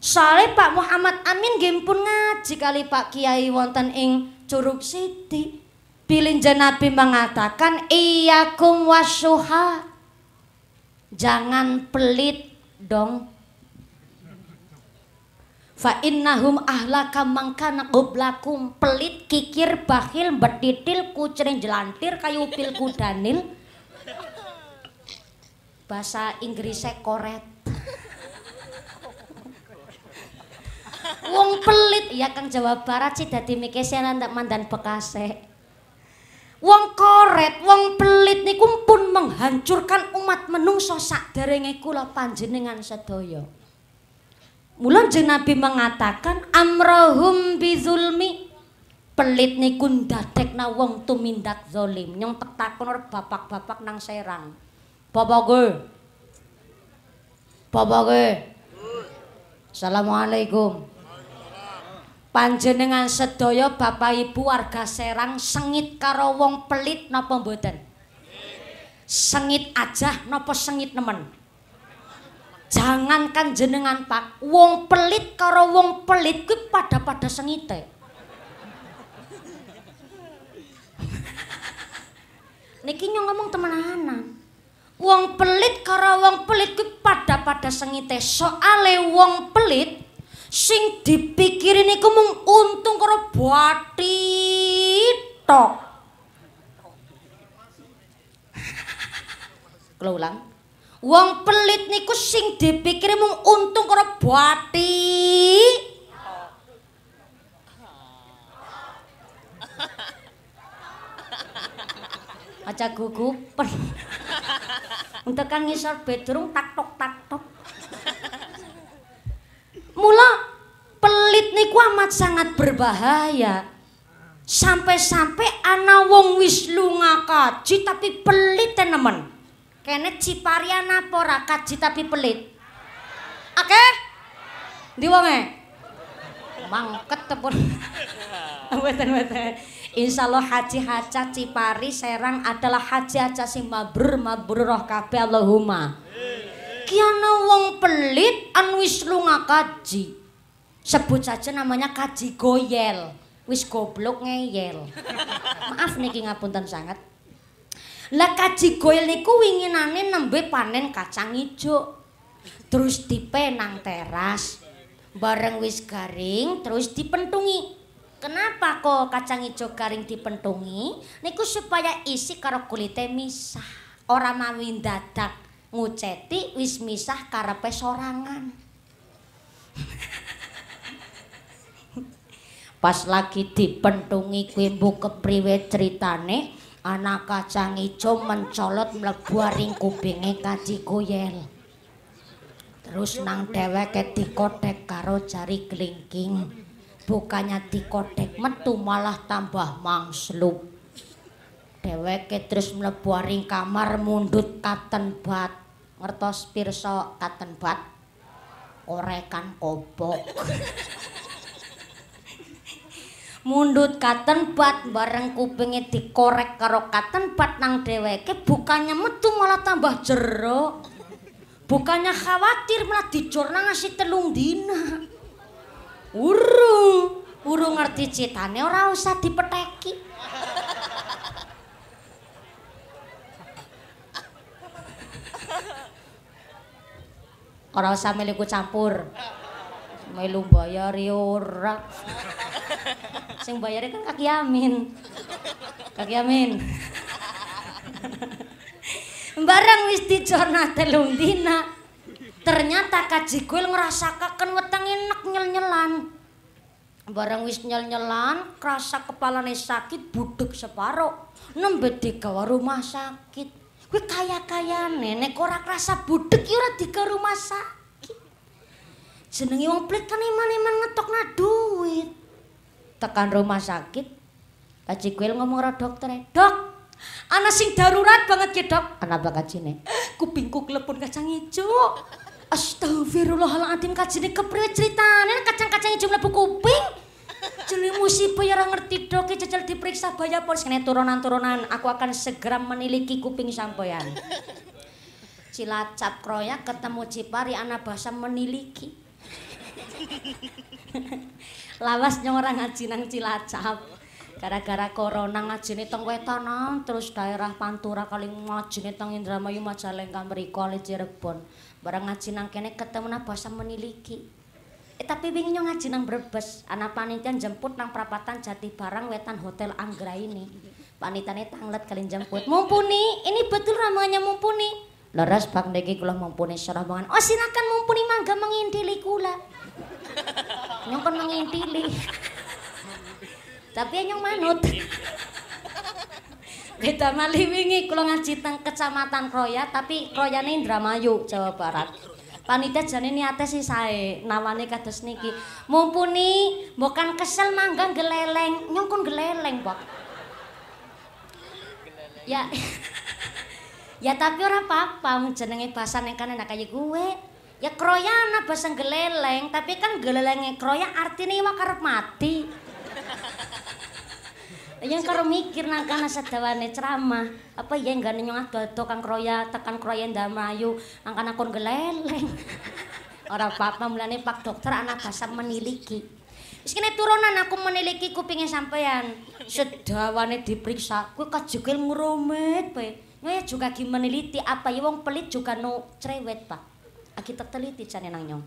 C: Soale Pak Muhammad Amin nggih pun ngaji kali Pak Kiai wonten ing Curug Siti. Pilih Nabi mengatakan iyakum wasuha. Jangan pelit dong. Fa innahum ahlaka mangkana qoblakum pelit kikir bakhil betitil kucering jelantir kayu pil kudanil. Bahasa Inggrisnya koret. Wong pelit ya Kang Jawa Barat sih dadi mikir senen ndak mandan bekase. Wong koret, wong pelit niku pun menghancurkan umat menungso sak derenge kula panjenengan sedaya. Mula jeneng Nabi mengatakan amrahum bizulmi pelit niku ndadekna wong tumindak zalim nyong takon bapak-bapak nang serang. Bapak ge. Bapak ge. Assalamualaikum. Panjenengan sedaya Bapak Ibu warga Serang sengit karo wong pelit napa mboten? Sengit aja napa sengit nemen? Jangankan jenengan Pak, wong pelit karo wong pelit kuwi pada-pada sengite. Niki nyong ngomong temenanan. Wong pelit karo wong pelit kuwi pada-pada sengite. Soale wong pelit sing dipikirin iku mung untung karo bati tok (laughs) kula ulang wong pelit niku sing dipikir mung untung karo bati aja gugup (laughs) untuk kan ngisor bedrung tak tok tak tok Mula pelit niku amat sangat berbahaya. Sampai-sampai ana wong wis lunga kaji tapi pelit teman. Kene ciparian apa ora kaji tapi pelit? oke Okay? Di wonge? mangket tepun. Mboten (laughs) Insya Insyaallah haji haca Cipari Serang adalah haji haja sing mabrur roh kabeh Allahumma kiana wong pelit an wis lunga kaji. Sebut saja namanya kaji goyel. Wis goblok ngeyel. (laughs) Maaf niki ngapunten sangat. Lah kaji goyel niku winginane nembe panen kacang ijo. Terus dipenang teras. Bareng wis garing terus dipentungi. Kenapa kok kacang ijo garing dipentungi? Niku supaya isi karo kulitnya misah. Orang mawi dadak. nguceti wis misah karepe sorangan pas lagi dipentungi kuwi mbok priwe critane anak kacang ijo mencolot mlebu ring kupinge kaji koyel terus nang dheweke dikotek karo jari glingking bukannya dikotek metu malah tambah mangslup dheweke terus mlebu kamar mundut katen bat ngertos pirsa katen bat orekan kobok mundut katen bat bareng kupingnya dikorek karo katen bat nang dheweke bukannya metu malah tambah jeruk bukannya khawatir malah dijorna ngasih telung dina uru uru ngerti citane ora usah dipeteki Ora usah meliku campur. Melu bayar ya ora. Sing bayare kan Kaki Amin. Kaki Amin. Barang wis di telung dina. Ternyata Kaji ngerasa ngrasakaken weteng enek nyel-nyelan. Barang wis nyel-nyelan, kepala kepalane sakit budek separo. Nembe digawa rumah sakit. Kowe kaya-kayane nek ora krasa budhek ya ora dikaru rumah sakit. Jenenge wong plek kan iman-iman ngetok na duit. Tekan rumah sakit. Kaji kuil ngomong karo doktere. Dok, ana sing darurat banget ya, Dok. Ana apa kajine? Kupingku klepon kacang ijo. Astagfirullahaladzim kajine kepriwe ceritane kacang-kacang ijo mlebu kuping. Jeli musibah ya ora ngerti dok, cecel diperiksa bayar pos kene turunan-turunan. Aku akan segera meniliki kuping sampoyan. Cilacap kroyak ketemu Cipari ana bahasa meniliki. (laughs) Lawas nyora ngaji nang Cilacap. Gara-gara korona ngaji ni tong wetanan, terus daerah Pantura kali ngaji ni tong Indramayu Majalengka Merikoli Cirebon. Barang ngaji nang kene ketemu anak bahasa meniliki. Eh, tapi bingung ngaji nang Brebes, anak panitia jemput nang perapatan jati barang wetan hotel Anggra ini. Panitane tanglet kalian jemput. Mumpuni, ini betul ramuannya mumpuni. Leres pak niki kula mumpuni serabangan. Oh silakan mumpuni mangga mengintili kula. Nyong kan mengintili. tapi nyong manut. Beda malih wingi kula ngaji nang Kecamatan Kroya tapi kroya Kroyane Indramayu, Jawa Barat panitia jane niate sih sae nawane kados niki mumpuni bukan kesel mangga geleleng nyongkon geleleng pak ya (laughs) ya tapi ora apa-apa jenenge bahasa ning kan enak kaya gue ya kroyana bahasa geleleng tapi kan gelelenge kroya artinya iwak karep mati yang karo mikir nang kana sadawane ceramah apa ya enggak nyong ado-ado kang kroya tekan kroya ndamayu nang kana kon geleleng (laughs) ora apa-apa mulane pak dokter anak bahasa meniliki wis kene turunan aku meniliki kupinge sampean sedawane diperiksa kuwi kajukil ngrumet bae Nyonya juga lagi meneliti apa ya wong pelit juga no cerewet pak Aki terteliti jane nang nyong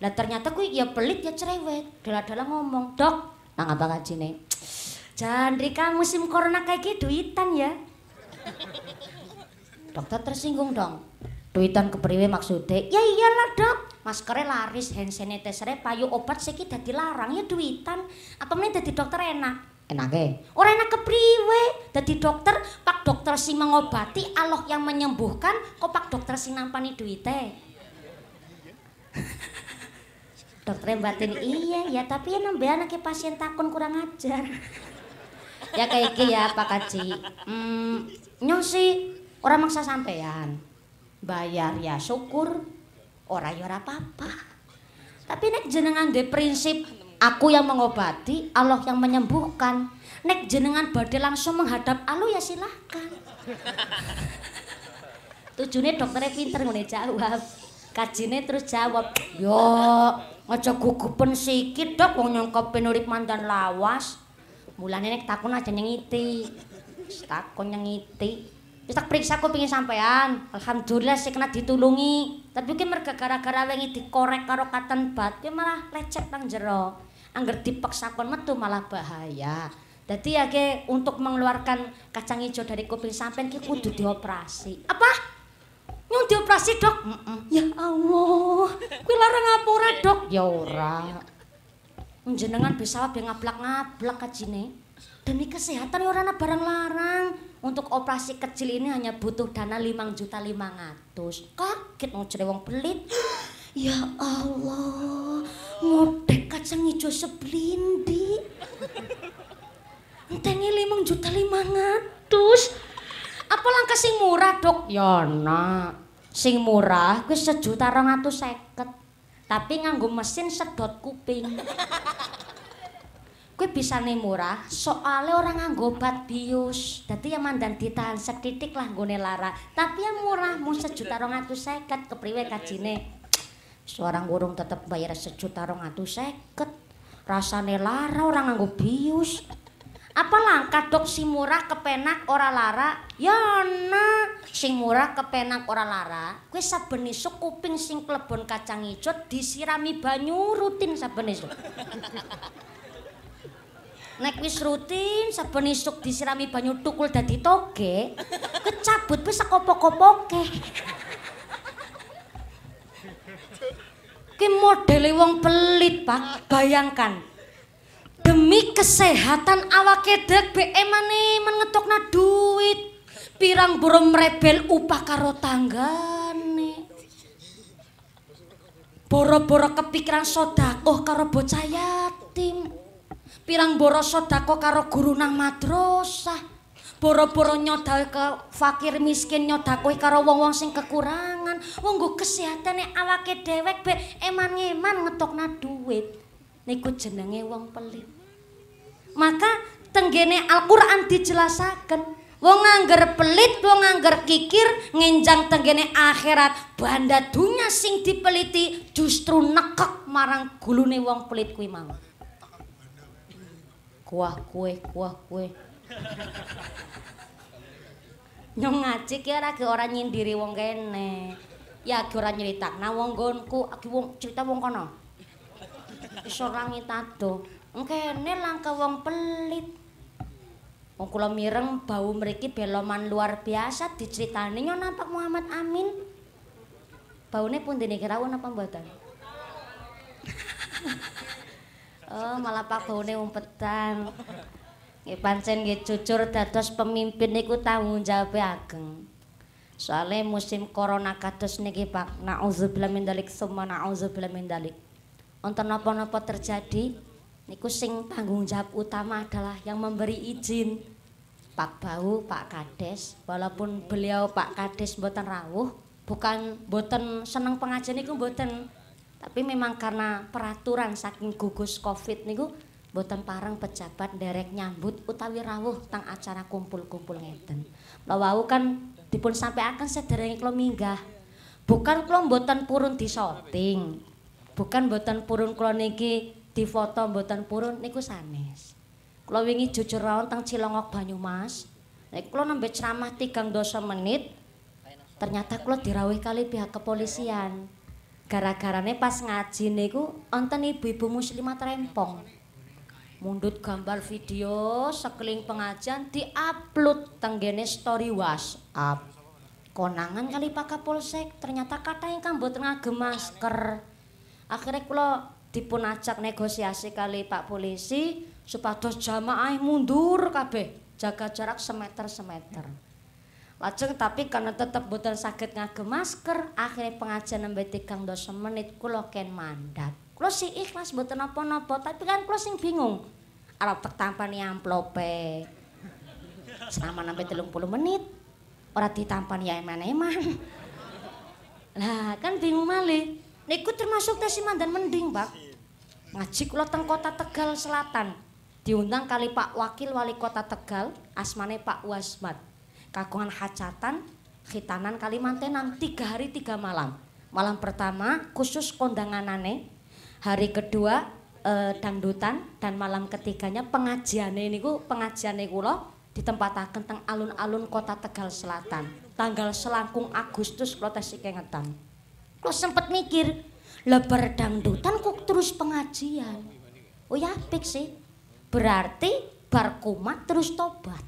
C: lah ternyata kuwi ya pelit ya cerewet dela-dela ngomong dok nang apa kajine Jandrika musim corona kayak gitu duitan ya. Dokter tersinggung dong. Duitan kepriwe maksudnya? Ya iyalah dok. Maskernya laris, hand sanitizer payu obat sekitar dadi larang ya duitan. Apa mending jadi dokter enak? Enak ya? Eh? Orang enak kepriwe jadi dokter pak dokter sing mengobati Allah yang menyembuhkan kok pak dokter sing nampani duitnya? (laughs) dokter batin iya ya tapi ya nambah anaknya pasien takun kurang ajar (laughs) ya kayak iki ya Pak Kaji. Hmm, nyosi orang maksa sampean. Bayar ya syukur, orang yora ya papa. Tapi nek jenengan de prinsip aku yang mengobati, Allah yang menyembuhkan. Nek jenengan badai langsung menghadap Allah ya silahkan. Tujuannya dokternya pinter ngene jawab. Kajine terus jawab, "Yo, ngajak gugupan sikit dok mau nyangka penurip mandan lawas." Mulane nek takon aja nyengiti. Wis takon nyengiti. Wis tak periksa kupinge sampean. Alhamdulillah sih kena ditulungi. Tapi mungkin mereka gara-gara lagi dikorek karo katen bat, ki malah lecet nang jero. Angger dipaksakon metu malah bahaya. Jadi ya ke untuk mengeluarkan kacang hijau dari kuping sampean ki kudu dioperasi. Apa? Nyung dioperasi, Dok? Mm -mm. Ya Allah. Kuwi larang apa ora, Dok? Ya ora. Jenengan bisa apa yang ngablak-ngablak kacine Demi kesehatan ya ora barang larang. Untuk operasi kecil ini hanya butuh dana 5 juta lima ratus Kaget mau wong pelit. (gasps) ya Allah, ngodek kacang ijo seblindi. (laughs) Entengi 5 juta lima ratus Apa langkah sing murah, Dok? Ya, Nak. Sing murah gue sejuta seket tapi nganggo mesin sedot kuping. Kue bisa nih murah, soalnya orang nganggo obat bius. Jadi ya mandan ditahan setitik lah gue lara. Tapi ya murah, mau sejuta rong atus seket kepriwe kajine. Seorang burung tetep bayar sejuta rong atus seket. Rasane lara orang nganggo bius. apa langkah dok si murah kepenak ora lara ya ana sing murah kepenak ora lara kuwi saben isuk kuping sing klebon kacang ijo disirami banyu rutin saben isuk nek wis rutin saben isuk disirami banyu tukul dadi toge kecabut wis sekopo-kopoke ki modele wong pelit pak bayangkan demi kesehatan awak kedek be emane na duit pirang burung rebel upah karo tanggane boro-boro kepikiran sodako karo bocah yatim pirang boro sodako karo guru nang madrosah boro-boro nyodal ke fakir miskin nyodakoi karo wong-wong sing kekurangan wong kesehatan nih awake dhewek be eman-eman na duit niku jenenge wong pelit maka tenggene Al-Qur'an dijelasaken. Wong nganggar pelit, wong nganggar kikir, ngenjang tenggene akhirat, banda dunya sing dipeliti justru nekek marang gulune wong pelit kuwi mau. Kuah kue, kuah kue. Nyong ngaji ki ora ge ora nyindiri wong kene. Ya ge ora nyritakna wong gonku, ge wong cerita wong kono. Iso ra ngitado. Ngkene langke wong pelit. Wong kula mireng bau mriki beloman luar biasa diceritani yo nampak Muhammad Amin. Baune pundene kira ono apa mboten? oh, (laughs) malah pak baune umpetan. Nggih pancen nggih jujur dados pemimpin niku tanggung jawab ageng. Soale musim corona kados niki Pak, na'udzubillah min dalik summa na'udzubillah min dalik. Wonten napa-napa terjadi? niku sing tanggung jawab utama adalah yang memberi izin Pak Bau, Pak Kades, walaupun beliau Pak Kades buatan rawuh, bukan buatan seneng pengajian niku buatan Tapi memang karena peraturan saking gugus Covid niku Buatan parang pejabat derek nyambut utawi rawuh tang acara kumpul-kumpul ngeten. Bau kan dipun akan sederengi klo minggah. Bukan klo buatan purun disorting Bukan buatan purun klo niki di foto mboten purun niku sanes. Kula wingi jujur rawon teng Cilongok Banyumas. Nek kula nembe ceramah tigang dosa menit, ternyata kula dirawih kali pihak kepolisian. Gara-garane pas ngaji niku wonten ibu-ibu muslimat rempong. Mundut gambar video sekeling pengajian diupload tenggene story WhatsApp. Konangan kali Pak Kapolsek ternyata katanya kan mboten ngagem masker. Akhirnya kula acak negosiasi kali Pak Polisi supados jamaah mundur kabeh jaga jarak semeter semeter. Lajeng tapi karena tetap butuh sakit ngagem masker, akhirnya pengajian nambah tiga dosa menit Kulo ken mandat. Kulo si ikhlas butuh nopo nopo tapi kan kulo sing bingung. Arep tampani amplope. Selama nambah telung puluh menit orang ditampan ya eman-eman. Lah, kan bingung malih. Niku termasuk tes mandan mending, Pak. Ngaji kula teng kota Tegal Selatan. Diundang kali Pak Wakil Wali Kota Tegal, asmane Pak Wasmat. Kagungan hajatan, khitanan kalimantan tiga hari tiga malam. Malam pertama khusus kondanganane, hari kedua eh, dangdutan dan malam ketiganya pengajian ini pengajian niku pengajiane kula ditempataken teng alun-alun kota Tegal Selatan. Tanggal selangkung Agustus kula tesih kengetan. Kula sempet mikir, lebar dangdutan kok terus pengajian. Oh ya pik sih. Berarti bar kumat terus tobat.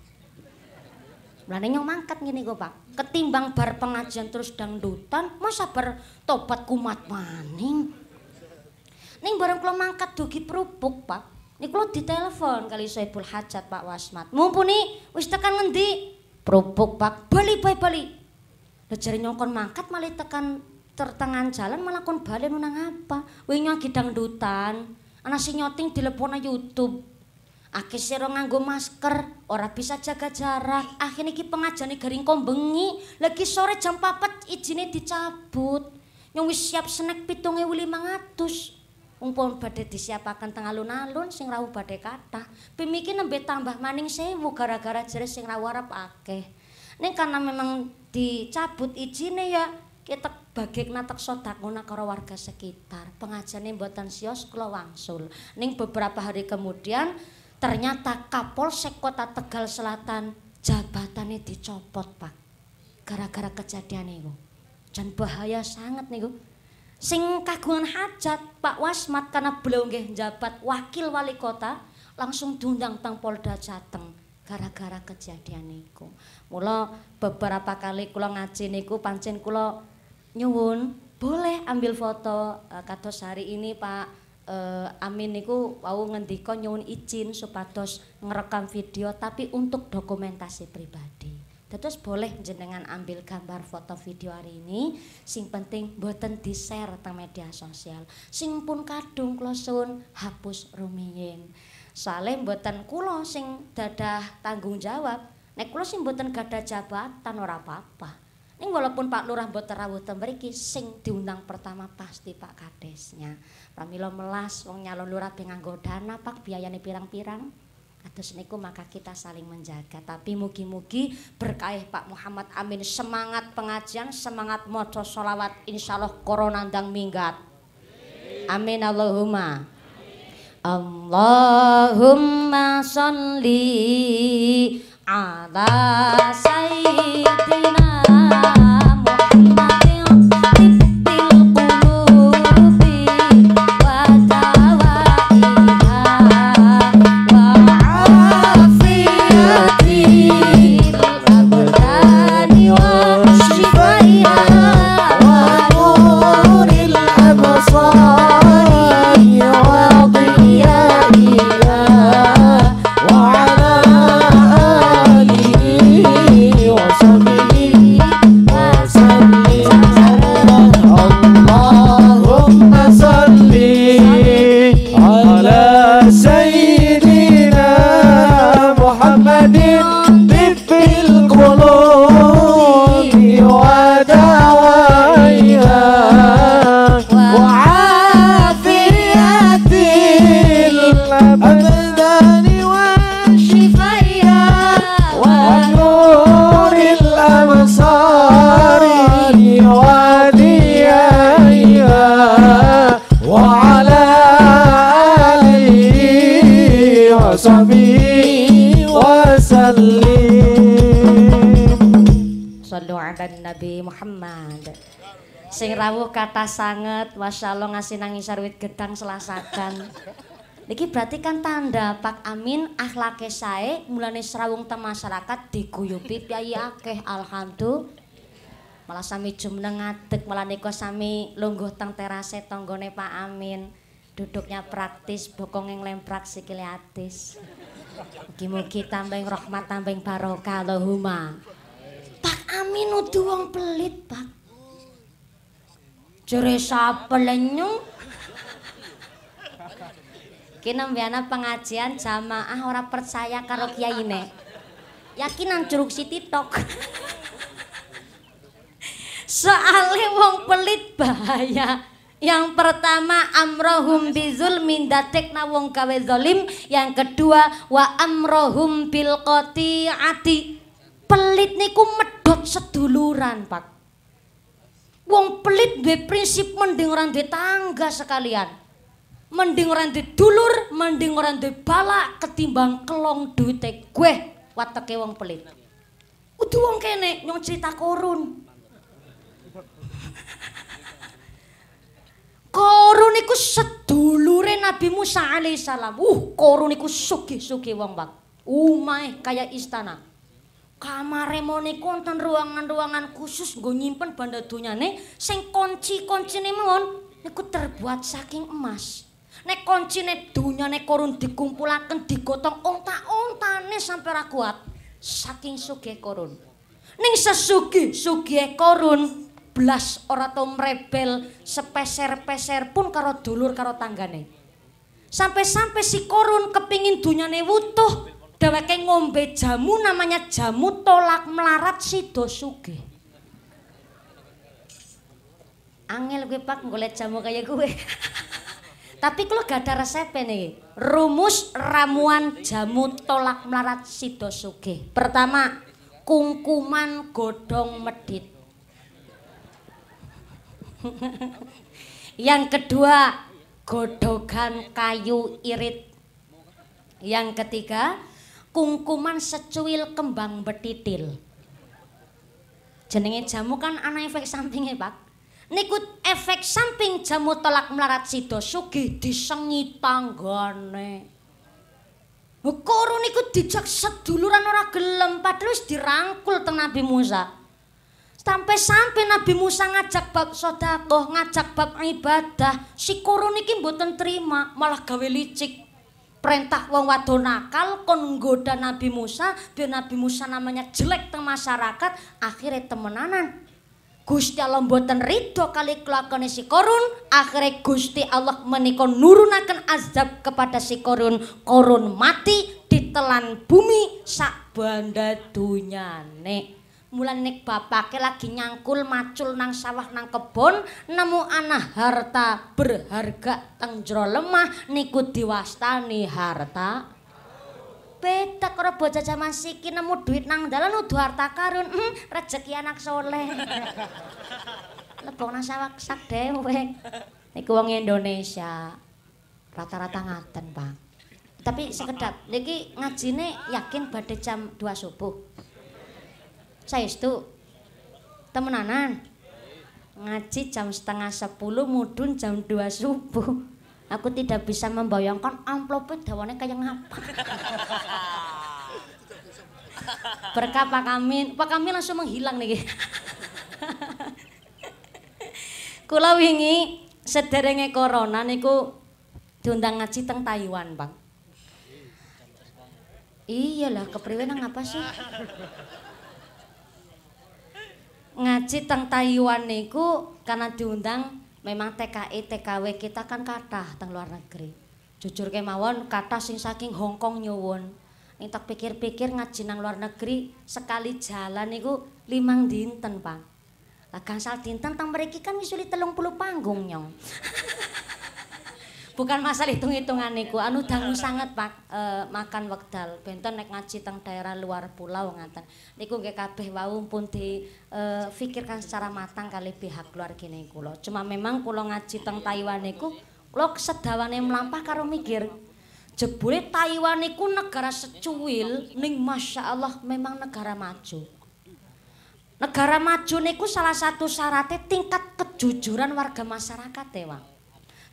C: Mulane nyong mangkat gini kok, Pak. Ketimbang bar pengajian terus dangdutan, masa bar tobat kumat maning. Neng bareng kalau mangkat dugi perupuk, Pak. Ini kalau ditelepon kali saya Hajat Pak Wasmat. Mumpuni wis tekan ngendi? perupuk Pak. Bali bae bali. Lah nyongkon mangkat malah tekan tertengah jalan malah kon balen nang apa wingi gidang dutan ana sing nyoting dilepon YouTube Akeh sira nganggo masker, ora bisa jaga jarak. Akhirnya iki pengajane garing bengi, lagi sore jam 4 izinnya dicabut. Nyong wis siap snack 7500. Umpun badhe disiapaken teng alun-alun sing rawuh badhe kathah. Pim nembe tambah maning sewu gara-gara jeres sing rawuh arep akeh. Ning karena memang dicabut izinnya ya kita bagekna teksa guna karo warga sekitar. Pengajane mboten sios kula wangsul. Ning beberapa hari kemudian ternyata Kapolsek Kota Tegal Selatan jabatannya dicopot, Pak. Gara-gara kejadian itu. Dan bahaya sangat niku. Sing kagungan hajat Pak Wasmat karena beliau nggih jabat wakil wali kota langsung diundang tang Polda Jateng gara-gara kejadian niku. Mula beberapa kali kula ngaji niku pancen kula nyuwun boleh ambil foto uh, kados hari ini Pak uh, Amin niku wau ngendika nyuwun izin supados ngerekam video tapi untuk dokumentasi pribadi. Terus boleh jenengan ambil gambar foto video hari ini sing penting boten di share teng media sosial sing pun kadung klosun hapus rumiyin soalnya buatan kulo sing dadah tanggung jawab nek kulo sing boten gada jabatan ora apa-apa ini walaupun Pak Lurah buat terawuh ten sing diundang pertama pasti Pak Kadesnya. Pramilo melas wong nyalon lurah ben godana, dana Pak nih pirang-pirang. Atus niku maka kita saling menjaga. Tapi mugi-mugi berkah Pak Muhammad Amin semangat pengajian, semangat solawat, sholawat Allah corona dang minggat. Amin Allahumma. Allahumma sholli ala sayyidina más. Sing rawuh kata sanget, ngasih nangis sarwit gedang selasakan. Niki berarti kan tanda Pak Amin akhlake sae mulane srawung teng masyarakat diguyupi piyayi akeh alhamdulillah. Malah sami jumeneng ngadeg malah niko sami lungguh teng terase tonggone Pak Amin. Duduknya praktis, yang lemprak sikile atis. Mugi-mugi tambeng rahmat tambeng barokah Allahumma. Pak Amin udah wong pelit, Pak. Jere sapelenyung. Ki nembiana pengajian jamaah ora percaya karo Yakin Yakinan jeruk si titok, Soale wong pelit bahaya. Yang pertama amrohum minda datekna wong kawe zolim. yang kedua wa amrohum bil ati Pelit niku medot seduluran, Pak. Wong pelit dua prinsip mending orang di tangga sekalian. Mending orang di dulur, mending orang di balak ketimbang kelong duit teh gue wateke wong pelit. udah wong kene nyong cerita korun. korun iku sedulure Nabi Musa Alaihissalam. Uh, korun iku suki suki wong, Bang. Umai kaya istana. kamare mone konten ruangan-ruangan khusus nggo nyimpen banda donyane sing kunci-kuncine mon niku terbuat saking emas. Nek kuncine donyane korun dikumpulaken digotong ontak untane sampai ra kuat saking sugih korun. Ning sesugi sugih korun blas ora tau mrebel sepeser-peser pun karo dulur karo tanggane. Sampai-sampai si korun kepingin dunyane wutuh dheweke ngombe jamu namanya jamu tolak melarat sido sugih. Angel gue pak ngoleh jamu kayak gue. (laughs) Tapi kalau gak ada resep nih. Rumus ramuan jamu tolak melarat sido sugih. Pertama, kungkuman godong medit. (laughs) Yang kedua, godogan kayu irit. Yang ketiga, kungkuman secuil kembang betitil. Jenenge jamu kan ana efek sampinge, Pak. Niku efek samping jamu tolak melarat sida sugih disengi tanggane. Koro niku dijak seduluran ora gelem padahal wis dirangkul teng Nabi Musa. Sampai sampai Nabi Musa ngajak bab sedekah, ngajak bab ibadah, si Koro niki mboten terima, malah gawe licik. perintah wong wadon nakal kon nggoda Nabi Musa biar Nabi Musa namanya jelek teng masyarakat akhirnya temenanan Gusti Allah mboten ridha kali kelakon si korun akhirnya Gusti Allah menikon nurunakan azab kepada si korun korun mati ditelan bumi sak banda dunyane. mulane bapake lagi nyangkul macul nang sawah nang kebon nemu ana harta berharga teng jero lemah niku diwastani harta Betek karo bocah siki nemu duit nang dalan udu harta karun, hmm, anak soleh. (laughs) Lebok nang sawah sak dewe. Niku wong Indonesia. Rata-rata ngaten, Pak. Tapi sekedap, niki ngajine yakin badhe jam 2 subuh. Saya itu temenanan ngaji jam setengah sepuluh mudun jam dua subuh aku tidak bisa membayangkan amplopnya dawannya kayak ngapa berkah Pak Kamin Pak Kamin langsung menghilang nih kula wingi sederenge corona niku diundang ngaji teng Taiwan Bang iyalah kepriwe nang apa sih ngaji teng Taiwan niku karena diundang memang TKI e, TKW kita kan kathah teng luar negeri. Jujur kemawon kathah sing saking Hong Kong nyuwun. Ning pikir-pikir ngaji nang luar negeri sekali jalan niku limang dinten, Pak. Lah gangsal dinten teng mereka kan wis telung puluh panggung nyong. (laughs) bukan masalah hitung-hitungan iya, niku anu dangu sangat pak, e, makan wekdal benten nek ngaji teng daerah luar pulau ngaten niku nggih kabeh wau pun di e, pikirkan secara matang kali pihak keluarga ku kula cuma memang kula ngaji teng Taiwan niku kula sedawane mlampah karo mikir jebule Taiwan niku negara secuil ning Masya Allah memang negara maju negara maju niku salah satu syaratnya tingkat kejujuran warga masyarakat ya Wang.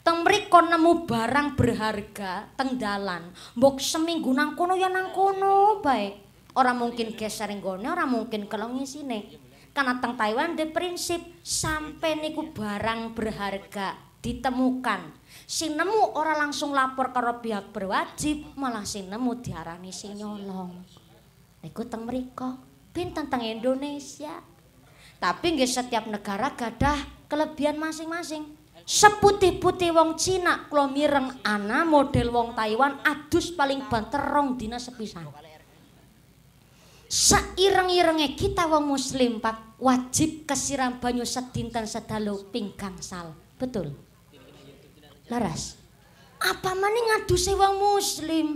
C: Teng mriko nemu barang berharga teng dalan. Mbok seminggu nang kono ya nang kono bae. Ora mungkin geser gono, ora mungkin kelong sini. Karena teng Taiwan de prinsip sampai niku barang berharga ditemukan. Sing nemu ora langsung lapor karo pihak berwajib, malah sing nemu diarani sing nyolong. Niku teng mriko, pinten tentang Indonesia. Tapi nggih setiap negara gadah kelebihan masing-masing seputih-putih wong Cina kula mireng ana model wong Taiwan adus paling banter rong dina sepisan. Saireng-irenge kita wong muslim Pak wajib kesiram banyu sedinten sedalu pinggang sal, Betul. Laras. Apa maning ngaduse wong muslim?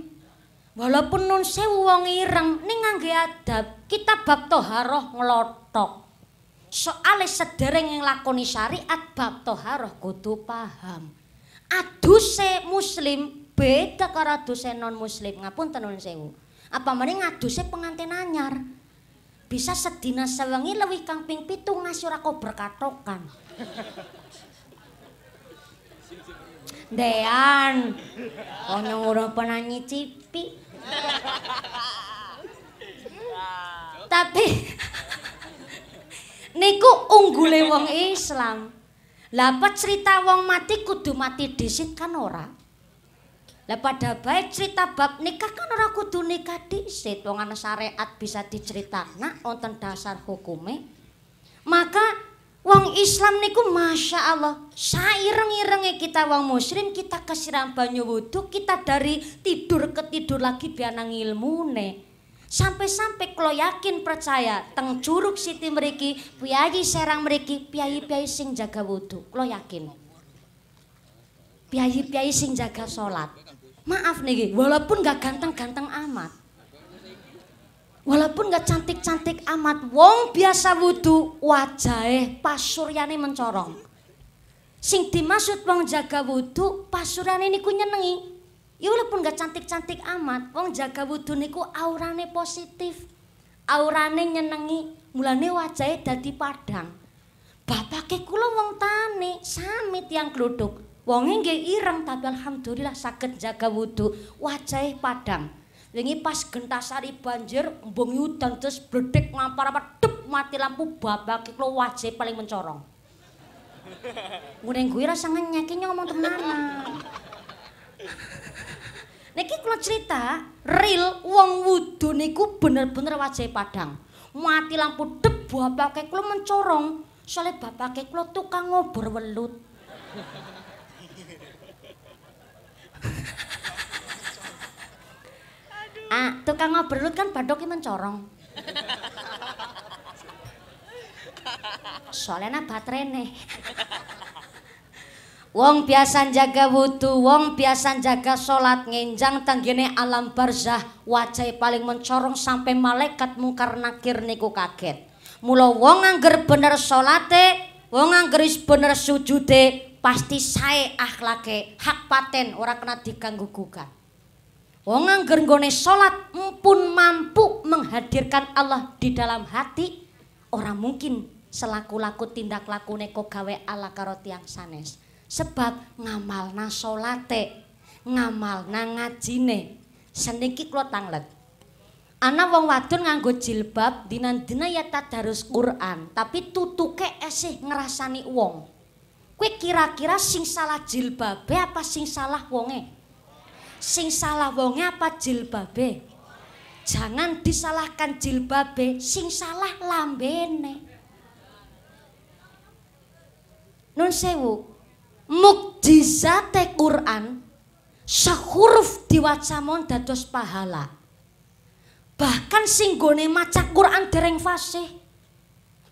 C: Walaupun non sewu wong ireng ning ngangge adab, kita bab toharoh ngelotok soalnya sedereng yang lakoni syariat bab toharoh kudu paham aduse muslim beda karo aduse non muslim ngapun tenun sewu apa mending aduse pengantin anyar bisa sedina sewangi lebih kang ping pitu ngasih rako berkatokan
D: Dean,
C: konyong udah pernah nyicipi. Tapi niku unggule wong (laughs) Islam. Lah cerita wong mati kudu mati dhisik kan ora? Lah pada baik cerita bab nikah kan ora kudu nikah dhisik, wong ana syariat bisa diceritakna onten dasar hukume. Maka wong Islam niku Masya Allah saireng-irenge kita wong muslim kita kesiram banyu wudhu kita dari tidur ke tidur lagi biar nang ilmune. Sampai-sampai kalau yakin percaya teng curug siti meriki, piyayi serang meriki, piyayi-piyayi sing jaga wudhu. Kalau yakin. Piyayi-piyayi sing jaga sholat. Maaf nih, walaupun gak ganteng-ganteng amat. Walaupun gak cantik-cantik amat, wong biasa wudhu wajah wajahnya pasuryane mencorong. Sing dimaksud wong jaga wudhu pasuryane niku nyenengi. Ya walaupun gak cantik-cantik amat, wong jaga wudhu niku aurane positif. Aurane nyenengi, mulane wajahnya dadi padang. Bapak kekulo wong tani, samit yang geluduk. Wongnya nggak ireng, tapi alhamdulillah sakit jaga wudhu, wajahnya padang. Ini pas gentasari banjir, mbong yudang terus berdek ngampar ampar dup mati lampu, bapak kekulo wajah paling mencorong. Mungkin gue rasa ngenyekin ngomong teman-teman. (laughs) Niki kalau cerita real, uang wudhu niku bener-bener wajah padang. Mati lampu deb, bapak kayak kalau mencorong, soalnya bapak kayak kalau tukang ngobor welut. ah, tukang ngobor welut kan badoknya mencorong.
D: (laughs)
C: soalnya na baterai nih. Wong biasa jaga wudhu, wong biasa jaga sholat ngenjang tanggine alam barzah wajah paling mencorong sampai malaikat mungkar nakir niku kaget. Mula wong angger bener sholate, wong angger bener sujude, pasti saya akhlake, hak paten ora kena diganggu gugat. Wong angger nggone sholat pun mampu menghadirkan Allah di dalam hati, orang mungkin selaku-laku tindak laku neko gawe ala karo tiang sanes. Sebab ngamalna salate, ngamalna ngajine. Seniki kula tanglet. Ana wong wadon nganggo jilbab dinan-dina ya tadarus Quran, tapi tutuke esih ngrasani wong. Kowe kira-kira sing salah jilbabe apa sing salah wonge? Sing salah wonge apa jilbabe? Jangan disalahkan jilbabe, sing salah lambene. Nun sewu, mukjizate Quran sehuruf diwacamon dados pahala. Bahkan singgone maca Quran dereng fasih.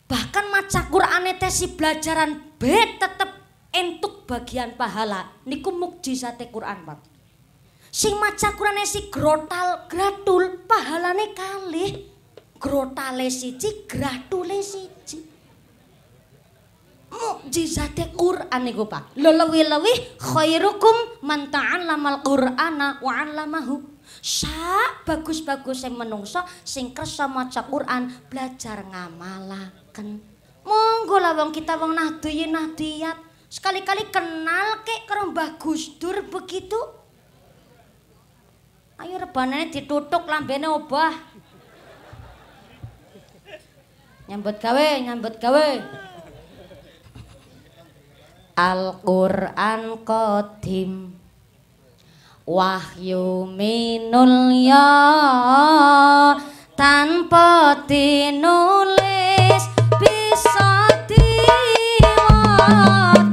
C: Bahkan maca Qurane si belajaran B tetep entuk bagian pahala. Niku mukjizate Quran, Pak. Sing maca Qurane si grotal gratul pahalane kalih. Grotale siji, gratule siji. mukjizate Quran niku Pak. Lelewi-lewi khairukum man ta'allamal Qur'ana wa 'allamahu. Sa bagus-bagus sing menungso sing kersa maca Quran belajar ngamalaken. Monggo lah wong kita wong nahduyi nahdiyat. Sekali-kali kenal kek karo Mbah Gusdur begitu. Ayo rebanane ditutuk lambene obah. Nyambut gawe, nyambut gawe. Al-Qur'an Qadim Wahyu minul ya tanpa dinulis bisa diwaris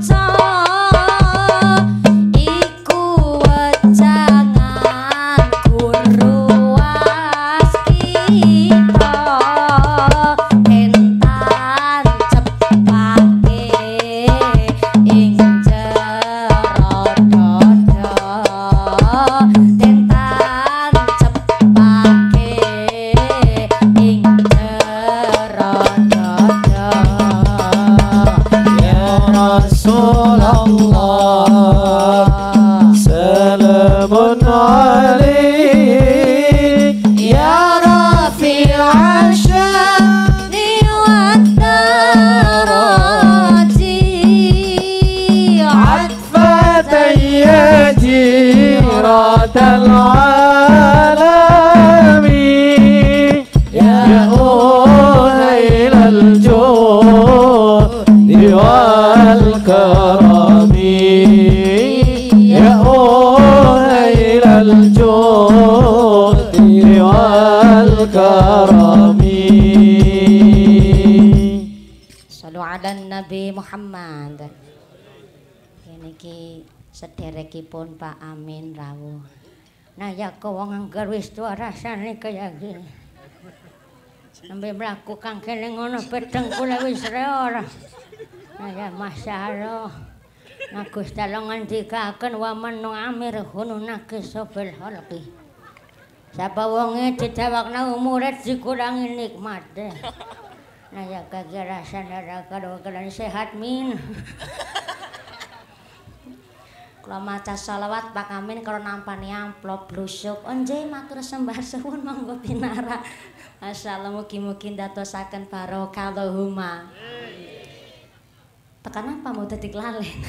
C: Nabi Muhammad. Kene iki sederekipun Pak Amin rawuh. Nah ya kok wong angger wis rasane kaya iki. Sampai mlaku kang kene ngono bedengku lek wis reor. Nah ya masyaallah. Ngagus dalong ngendikaken wa manu amir hununa kisobel halqi. Sapa wonge didhawakna umure dikurangi nikmate. Nah kagira kegerasan ada kalau sehat min. Kula (laughs) maca salawat pak amin kalau nampan yang plop blusuk matur sembar sewun monggo pinara. Assalamu mugi mugi datosaken barokah Allahumma. Tekan apa mau detik lalin? (laughs)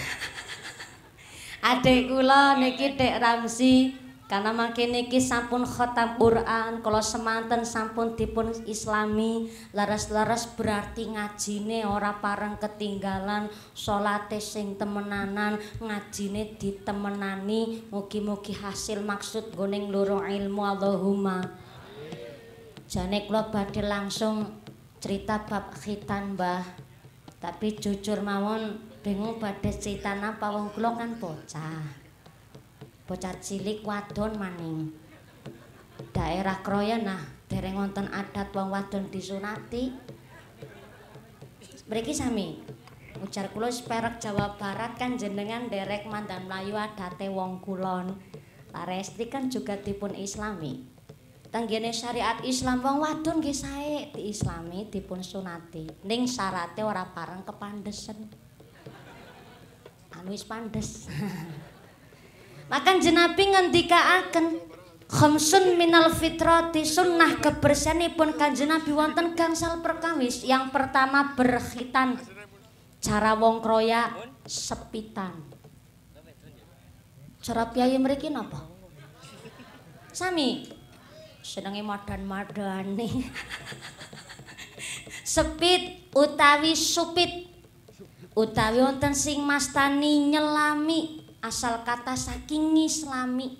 C: Adik kula niki Dek Ramsi karena makin iki sampun khotam Quran kalau semanten sampun dipun islami laras-laras berarti ngajine ora pareng ketinggalan salate sing temenanan ngajine ditemenani mugi-mugi hasil maksud goning loro ilmu Allahumma jane kula badhe langsung cerita bab khitan mbah tapi jujur mawon bingung badhe cerita napa wong kula kan bocah bocah cilik wadon maning daerah nah, dereng wonten adat wong wadon disunati mriki sami ujar kula perak Jawa Barat kan jenengan derek mandan Melayu adate wong kulon resti kan juga dipun islami Tenggene syariat Islam wong wadon nggih sae diislami dipun sunati ning syaratnya ora pareng kepandesen anu wis pandes (laughs) jenapi jenabi akan Khamsun minal fitrati sunnah kebersihanipun kanjeng Nabi wonten gangsal perkawis. Yang pertama berkhitan. Cara wong kroya sepitan. Cara piyai mriki apa? Sami senenge madan-madane. (laughs) Sepit utawi supit utawi wonten sing mastani nyelami asal kata saking islami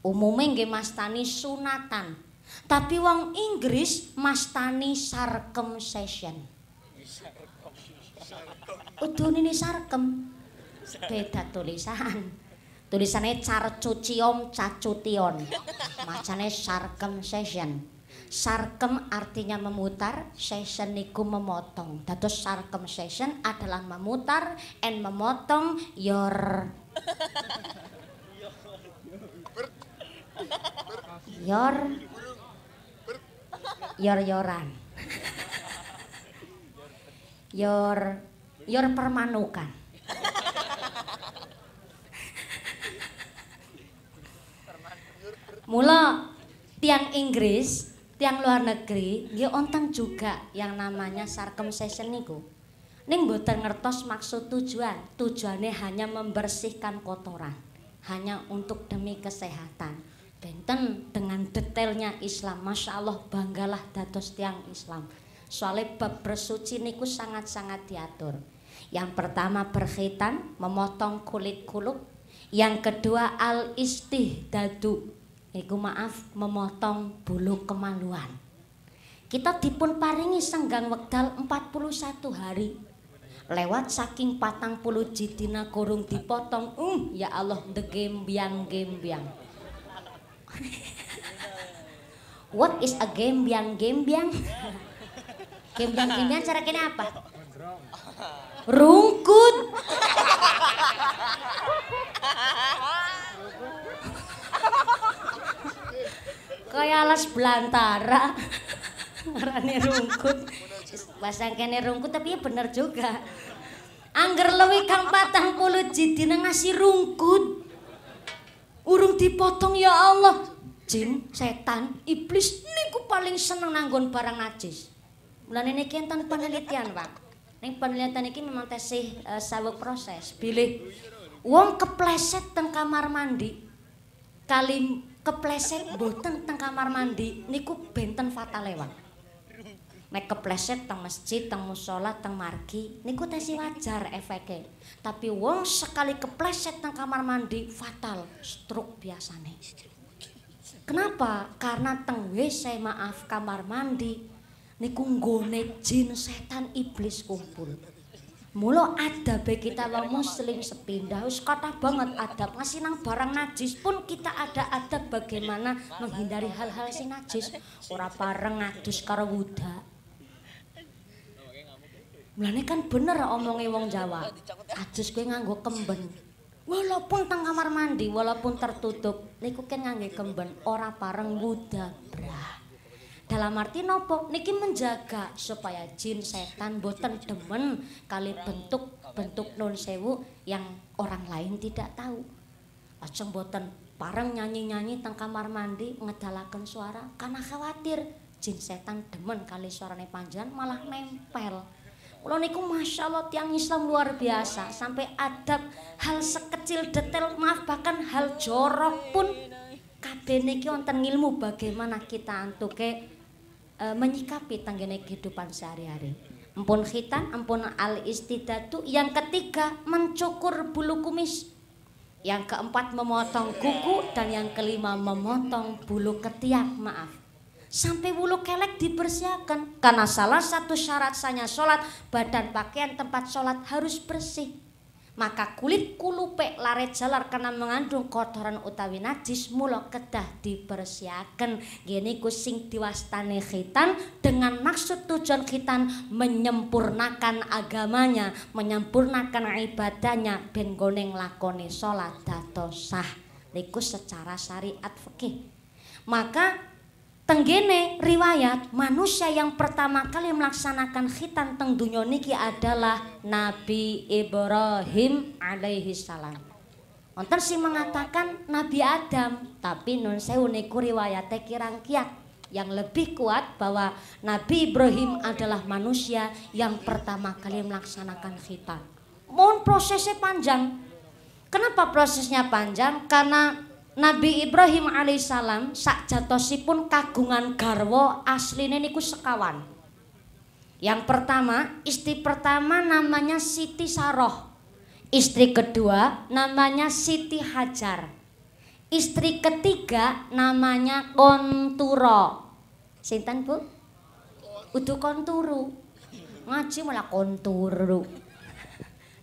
C: umumnya nggih mastani sunatan tapi wong Inggris mastani sarkem session. udun ini sarkem beda tulisan tulisannya carcuciom cacution macane session. sarkem artinya memutar session niku memotong sarkem session adalah memutar and memotong your Yor. Yor. Yor-yoran. Yor. Yor permanukan. Mula tiang Inggris, tiang luar negeri, dia onteng juga yang namanya session niku. Ning boten ngertos maksud tujuan. Tujuannya hanya membersihkan kotoran. Hanya untuk demi kesehatan. Benten dengan detailnya Islam. Masya Allah banggalah dados tiang Islam. Soalnya bab bersuci niku sangat-sangat diatur. Yang pertama berkhitan, memotong kulit kuluk. Yang kedua al dadu, niku maaf memotong bulu kemaluan. Kita dipun paringi senggang wekdal 41 hari lewat saking patang puluh jidina kurung dipotong um ya Allah the game biang game (laughs) biang. what is a game game biang (laughs) gembian gembian gembian gembian cara kena apa rungkut (laughs) kayak alas belantara rani rungkut Bahasa kene rungku tapi ya bener juga. Angger lewi kang patang puluh jidin ngasih rungkut. Urung dipotong ya Allah. Jin, setan, iblis niku paling seneng nanggon barang najis. Mulan ini enten penelitian, Pak. ini penelitian ini memang tesih uh, eh, sawek proses. Bilih wong kepleset teng kamar mandi kali kepleset boten teng kamar mandi niku benten fatale, Pak ke kepleset teng masjid, teng musola, teng margi, niku tesi wajar efeknya. Tapi wong sekali kepleset teng kamar mandi fatal, stroke nih. Kenapa? Karena teng WC maaf kamar mandi niku nggone jin setan iblis kumpul. ada bagi e kita wong muslim sepindah wis kata banget adab ngasih nang barang najis pun kita ada adab bagaimana menghindari hal-hal sing najis ora pareng ngadus karo wudak Mulane kan bener omonge wong Jawa. Ajus kowe nganggo kemben. Walaupun teng kamar mandi, walaupun tertutup, niku kan nganggo kemben ora pareng ngudabrah. Dalam arti nopo niki menjaga supaya jin setan boten demen kali bentuk-bentuk non sewu yang orang lain tidak tahu. Ajeng boten pareng nyanyi-nyanyi teng kamar mandi ngedalakan suara karena khawatir jin setan demen kali suarane panjang malah nempel. Kulo niku masya Allah tiang Islam luar biasa sampai adab hal sekecil detail maaf bahkan hal jorok pun kabeh niki wonten ilmu bagaimana kita untuk eh, e, menyikapi tangganya kehidupan sehari-hari. ampun khitan, ampun al istidatu. Yang ketiga mencukur bulu kumis. Yang keempat memotong kuku dan yang kelima memotong bulu ketiak. Maaf sampai bulu kelek dipersiapkan karena salah satu syarat sahnya sholat badan pakaian tempat sholat harus bersih maka kulit kulupe lare jalar karena mengandung kotoran utawi najis mulo kedah dipersiakan gini kusing diwastani khitan dengan maksud tujuan khitan menyempurnakan agamanya menyempurnakan ibadahnya ben goneng lakoni sholat dato sah secara syariat fikih maka Tenggene riwayat manusia yang pertama kali melaksanakan khitan teng dunia niki adalah Nabi Ibrahim alaihi salam. Wonten sing mengatakan Nabi Adam, tapi nun sewu niku riwayate kirang kiat yang lebih kuat bahwa Nabi Ibrahim adalah manusia yang pertama kali melaksanakan khitan. Mohon prosesnya panjang. Kenapa prosesnya panjang? Karena Nabi Ibrahim alaihissalam sak jatosipun kagungan garwo aslinya niku sekawan. Yang pertama, istri pertama namanya Siti Saroh. Istri kedua namanya Siti Hajar. Istri ketiga namanya Konturo. Sinten Bu? Udu konturu. Ngaji malah konturu.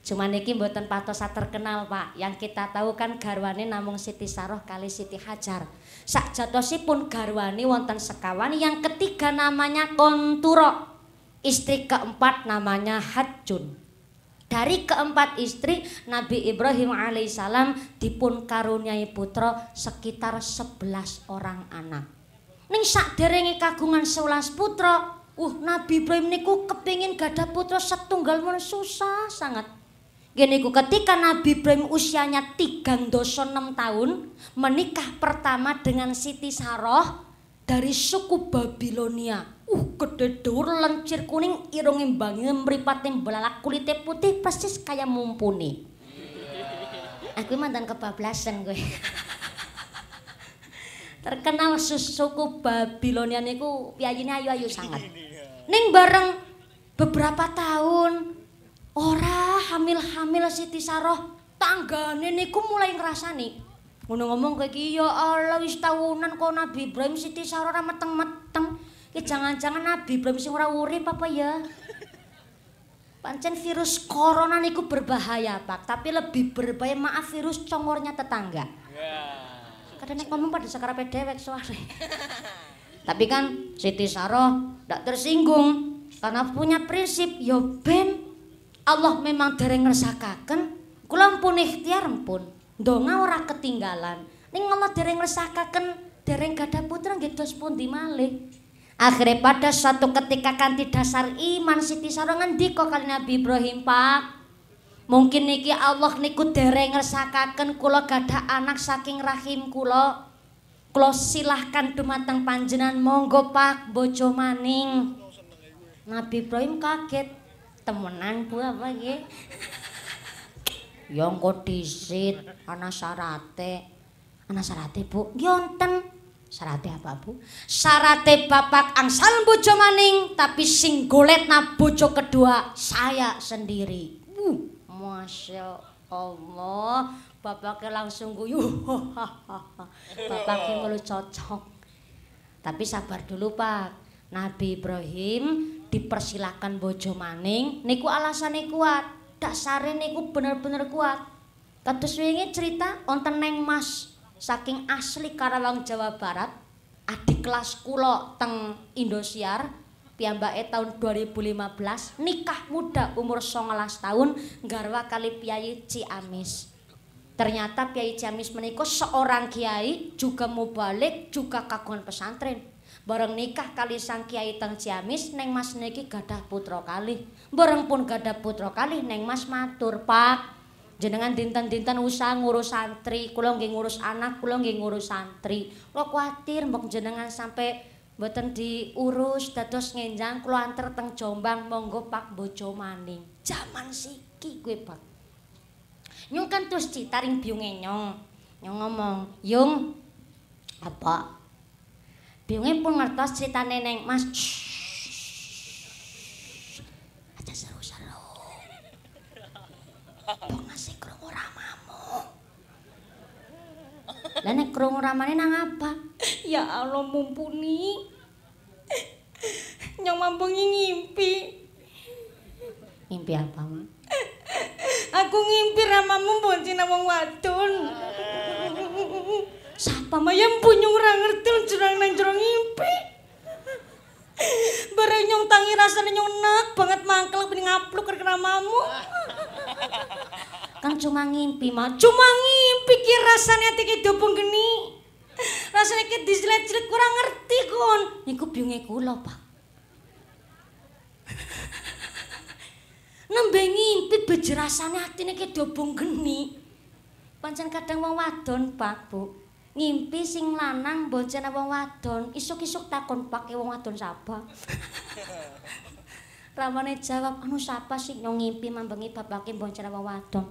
C: Cuman buatan mboten patosa terkenal Pak. Yang kita tahu kan garwani namung Siti Saroh kali Siti Hajar. Sak pun garwani wonten sekawan yang ketiga namanya Konturo. Istri keempat namanya Hajun. Dari keempat istri Nabi Ibrahim alaihissalam dipun karuniai putra sekitar sebelas orang anak. Ning derengi kagungan seulas putra, uh Nabi Ibrahim niku kepingin gada putra setunggal mun susah sangat. Gini ku ketika Nabi Ibrahim usianya 3 dosa enam tahun menikah pertama dengan Siti Saroh dari suku Babilonia. Uh, gede dur, lencir kuning, irung imbangi, mripate belalak, kulit putih persis kayak mumpuni. Aku mantan kebablasan gue. (laughs) Terkenal suku Babilonia niku piyayine ayu-ayu sangat. Ning bareng beberapa tahun Ora hamil-hamil Siti Saroh tanggane niku mulai ngrasani. Ngono ngomong kayak iki ya Allah wis taunan kok Nabi Ibrahim Siti Saroh ora meteng-meteng. Ki jangan-jangan Nabi Ibrahim sing ora urip apa ya? Pancen virus corona niku berbahaya, Pak. Tapi lebih berbahaya maaf virus congornya tetangga.
D: Yeah.
C: Kadang nek ngomong pada sekarape dewek suare. (laughs) Tapi kan Siti Saroh ndak tersinggung karena punya prinsip yo ya ben Allah memang dereng ngersakaken kula ampun ikhtiar ampun donga ora ketinggalan ning Allah dereng ngersakaken dereng gadah putra nggih dos pundi malih akhirnya pada suatu ketika kanti dasar iman Siti Sarungan diko kali Nabi Ibrahim Pak mungkin niki Allah niku dereng ngersakaken kula gadah anak saking rahim kula kula silahkan dumateng panjenan monggo Pak bojo maning Nabi Ibrahim kaget temenan bu apa (laughs) ya Yang kok disit ana sarate ana sarate bu yonten ya sarate apa bu Sarate bapak angsal bojo maning tapi sing golet na bojo kedua saya sendiri uh masya Allah bapaknya langsung guyu (laughs) bapaknya mulu cocok tapi sabar dulu pak Nabi Ibrahim dipersilakan bojo maning niku alasane kuat dasare niku bener-bener kuat kados wingi cerita wonten neng Mas saking asli Karawang Jawa Barat adik kelas kula teng Indosiar piyambake tahun 2015 nikah muda umur 19 tahun garwa kali Piyayi Ciamis ternyata Kiai Ciamis menikah seorang kiai juga mau balik juga kagungan pesantren Bareng nikah kali sang kiai teng Ciamis, Neng Mas niki gadah putra kali. Bareng pun gadah putra kali, Neng Mas matur, Pak. Jenengan dinten-dinten usah ngurus santri, kula nggih ngurus anak, kula nggih ngurus santri. Kula kuatir mbok jenengan sampe mboten diurus dados ngenjang kula anter teng Jombang monggo Pak Bojo maning. Jaman siki kuwi, Pak. Nyung kan terus citaring biung enyong. Nyong ngomong, "Yung, apa?" Biungnya pun ngertos cerita neneng, mas. Aja seru-seru. Kok ngasih kerungu ramamu? Lainnya kerungu ramane nang apa? Ya Allah mumpuni. Nyong mampungi ngimpi. Ngimpi apa, mas? Aku ngimpi ramamu boncina wong wadun. Pamayam punya orang ngerti curang nang curang ngimpi. Bareng nyong tangi rasa nyong nak banget mangkel ben ngapluk kena mamu. Kan cuma ngimpi mah, cuma ngimpi ki rasanya tiki ki dobong geni. Rasanya ki dijelet-jelet kurang ngerti kon. Niku biunge kula, Pak. nembe ngimpi bejerasane atine dobung geni. Pancen kadang wong wadon, Pak, Bu ngimpi sing lanang boncen wong wadon isuk-isuk takon pake wong wadon siapa (laughs) ramane jawab anu siapa sih nyong ngimpi mambengi babake boncen wong wadon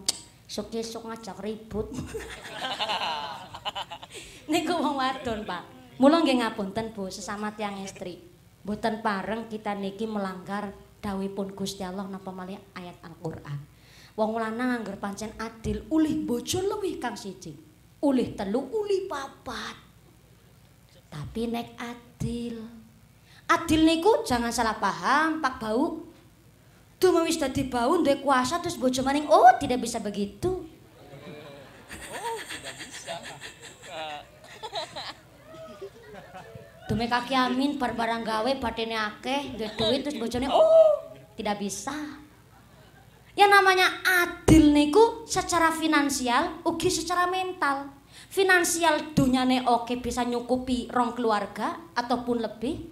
C: isuk-isuk ngajak ribut (laughs) niku wong wadon Pak mulang nggih ngapunten Bu sesama tiang istri boten pareng kita niki melanggar dawuhipun Gusti Allah napa malih ayat Al-Qur'an wong lanang anggar pancen adil ulih bojo lebih kang siji ulih telu ulih papat tapi nek adil adil niku jangan salah paham pak bau Tuh mau dadi bau duwe kuasa terus bojo maning oh tidak bisa begitu Dume kaki amin barbarang gawe badene akeh duwe duit terus bocornya. oh tidak bisa yang namanya adil niku secara finansial ugi secara mental. Finansial dunia ne oke bisa nyukupi rong keluarga ataupun lebih.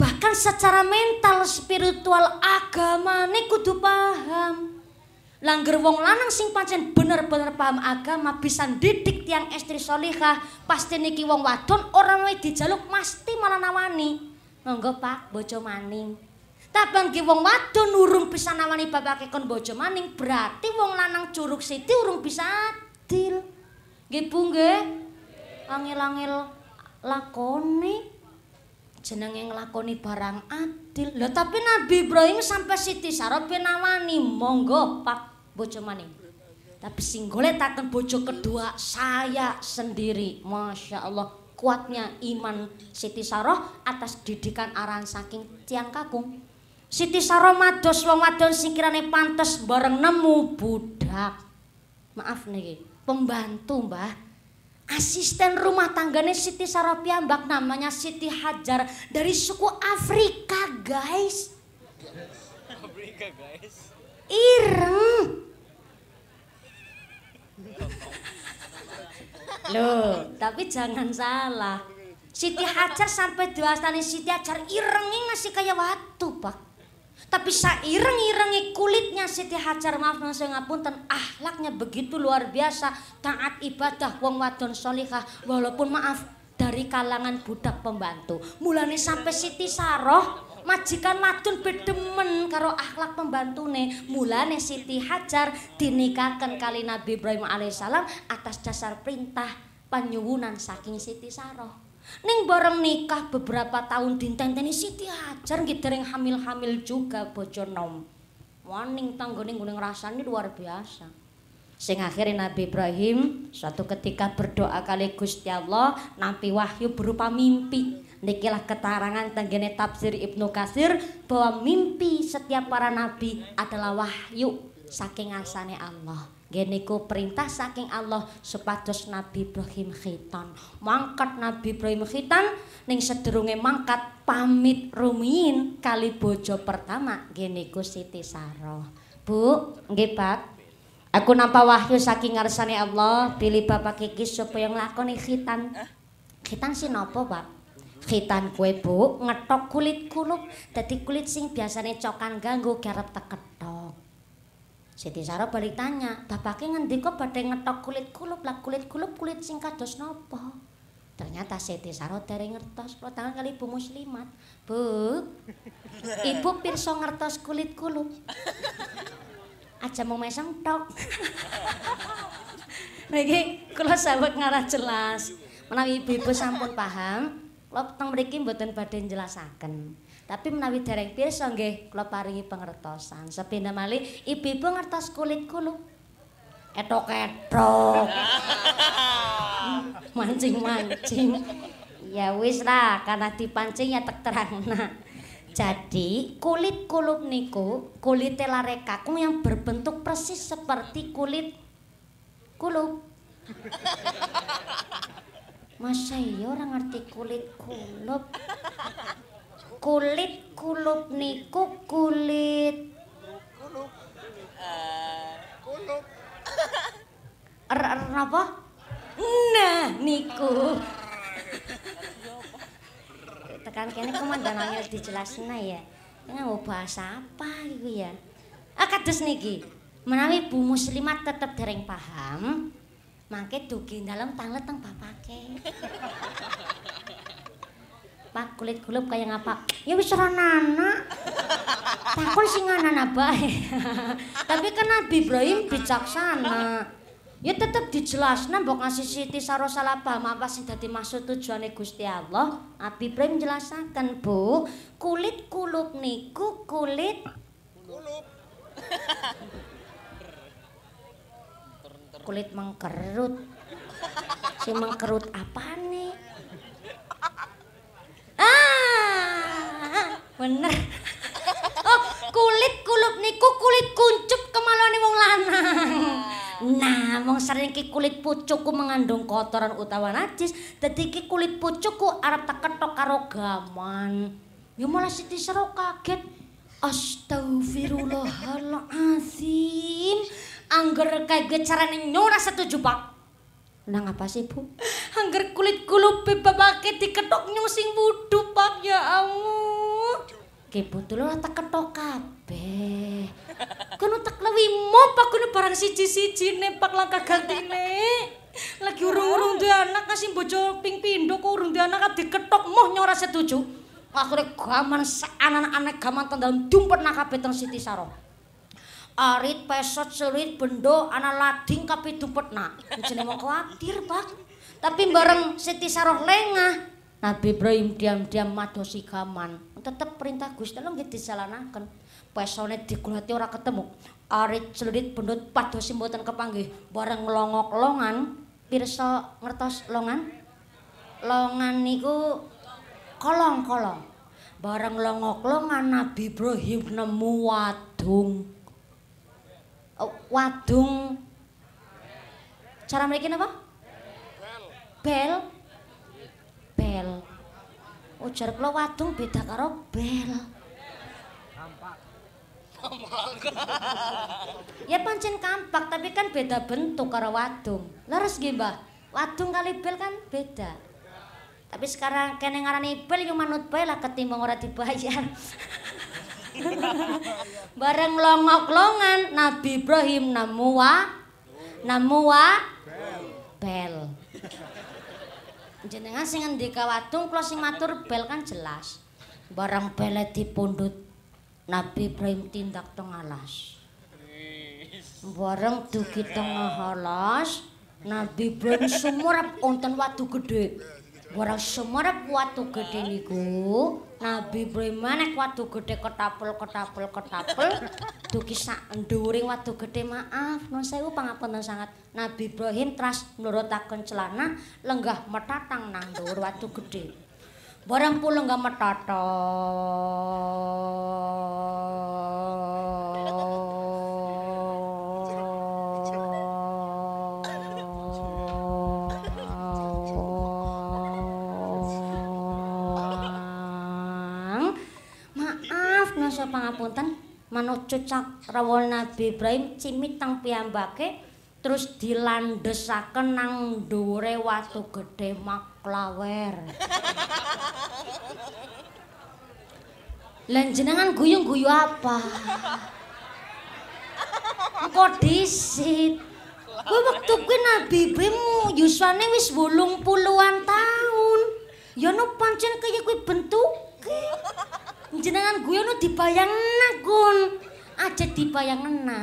C: Bahkan secara mental spiritual agama niku kudu paham. Langger wong lanang sing pancen bener-bener paham agama bisa didik tiang estri solihah pasti niki wong wadon orang wedi jaluk mesti malah nawani. Monggo Pak, bojo maning. Tabangge wong wadon urung bisa nawani bapake kon bojo maning, berarti wong lanang curug siti urung bisa adil. Nggih Bu nggih. Angel-angel lakoni jenenge nglakoni barang adil. Lah tapi Nabi Ibrahim sampai Siti Sarah penawani monggo Pak bojo maning. Tapi sing takkan bojo kedua saya sendiri. Masya Allah kuatnya iman Siti Sarah atas didikan arahan saking tiang kakung. Siti Saro mados wong wadon singkirane pantes bareng nemu budak. Maaf nih pembantu Mbah. Asisten rumah tanggane Siti Saro piambak namanya Siti Hajar dari suku Afrika, guys.
D: Afrika, guys.
C: Ireng. Loh, tapi jangan salah. Siti Hajar sampai dua nih Siti Hajar ireng ngasih kayak watu, Pak. Tapi saireng irengi kulitnya Siti Hajar maaf nang ngapunten ahlaknya begitu luar biasa taat ibadah wong wadon solihah walaupun maaf dari kalangan budak pembantu. Mulane sampai Siti Saroh majikan wadon bedemen karo pembantu pembantune mulane Siti Hajar dinikahkan kali Nabi Ibrahim alaihissalam atas dasar perintah penyuwunan saking Siti Saroh Neng bareng nikah beberapa tahun ditenteni Siti Hajar nggih dereng hamil-hamil juga bojo nom. Waning tanggone ngene ngrasani luar biasa. Sing akhirnya Nabi Ibrahim suatu ketika berdoa kali Gusti Allah nampi wahyu berupa mimpi. Nikilah keterangan tenggene tafsir Ibnu Kasir bahwa mimpi setiap para nabi adalah wahyu saking asane Allah. Geniku perintah saking Allah supados Nabi Ibrahim khitan. Mangkat Nabi Ibrahim khitan ning sedurunge mangkat pamit rumiyin kali bojo pertama geniku Siti Sarah. Bu, nggih Pak. Aku nampa wahyu saking ngarsane Allah pilih Bapak Kiki supaya nglakoni khitan. Khitan sinopo, Pak? Khitan kue bu, ngetok kulit kuluk, jadi kulit sing biasanya cokan ganggu, garap teketok. Siti Sarah balik tanya, bapaknya kok badai ngetok kulit kulup lah kulit kulup kulit singkat dos nopo. Ternyata Siti Sarah dari ngertos lo tangan kali ibu muslimat. Bu, ibu pirso ngertos kulit kulup. Aja mau meseng tok. Niki kalau sahabat ngarah jelas. Menawi ibu-ibu sampun paham, lo petang berikim buatan badai jelasaken. Tapi menawi dereng pirsa nggih kula paringi pengertosan. Sepina mali, ibu-ibu ngertos kulit kula. Etok-etok. (laughs) Mancing-mancing. Ya wis lah, karena dipancing ya tek terangna. Jadi kulit kulup niku kulit lare kakung yang berbentuk persis seperti kulit kulup. (laughs) Masa iya orang ngerti kulit kulup? kulit kulup niku kulit kulup kulup er er napa nah niku tekan kene komandan ayo dijelasna ya ngopo bahasa apa iku ya ah kados niki menawi bu muslimat tetep dereng paham mangke dugi dalem tanglet teng bapake pak kulit kulup kayak ngapa ya wis nana takon sing nana bae (laughs) tapi kan Nabi Ibrahim bijaksana ya tetep dijelasna mbok ngasih Siti Saro salah paham apa sing dadi maksud tujuane Gusti Allah Nabi Ibrahim jelasaken Bu kulit nih niku kulit kulup kulit mengkerut si mengkerut apa nih Ah, bener. Oh, kulit kulup niku kulit kuncup kemalone wong lanang. Nah, wong sering ki kulit pucukku mengandung kotoran utawa najis, dadi ki kulit pucukku arep teketok karo gaman. Ya malah Siti Sero kaget. Astagfirullahaladzim. Angger kaget carane nyora setuju, Pak. Nang apa sih, Bu? Angger kulit kulupi babake diketok nyusing sing wudu pak ya amu. Ki lo tak ketok kape Kono tak lewimu pak kono barang siji nih pak langkah ganti nih. Lagi urung-urung di anak ngasih bojo ping pindo kok urung di anak diketok moh nyora setuju. Akhirnya gaman seanan anak-anak gaman tandang dumpet nakabeh teng Siti Sarong. arit, pesot, selit, bendo, anak lading kabeh nak jadi mau khawatir Pak. Tapi bareng Siti Saroh lengah, Nabi Ibrahim diam-diam madosi gaman. Tetep perintah Gusti Allah nggih dijalanaken. Pesone digulati ora ketemu. Arit celurit bendut padosi mboten kepanggih. Bareng ngelongok longan pirsa ngertos longan? Longan niku kolong-kolong. Bareng longok-longan Nabi Ibrahim nemu wadung. Oh, wadung. Cara mereka napa? bel bel ujar oh, kula wadung beda karo bel kampak ya pancen kampak tapi kan beda bentuk karo wadung leres nggih Mbah wadung kali bel kan beda tapi sekarang kene ngarani bel yo manut bae lah ketimbang ora dibayar (laughs) bareng longok-longan Nabi Ibrahim Namua, Namua, bel. bel. Jenengan sing ngendika watung kula sing matur bel kan jelas. Barang bele dipundhut Nabi Ibrahim tindak teng alas. Barang dugi teng alas Nabi Ibrahim sumurep wonten watu gede Barang sumurep watu gede niku Nabi Ibrahim nek waduh gede ketapel ketapel ketapel (laughs) duki sak nduring waduh gede, maaf nuwun sewu pangapunten sangat Nabi Ibrahim tras nurutaken celana lenggah metatang nang dhuwur waduh gedhe Barang pula enggak metatang pangapunten manuju cak rawuh Nabi Ibrahim cimitang piambake, terus dilandhesaken nang dhuwure watu gedhe maklawer. Lan jenengan guyung guyu apa? Kok disit? Kuwi wektu kuwi Nabi Ibrahim yuswane wis 80-an taun. Ya no pancen kaya kuwi bentuk (laughs) Jenengan gue no dibayangna, Kun. Aja dibayangna.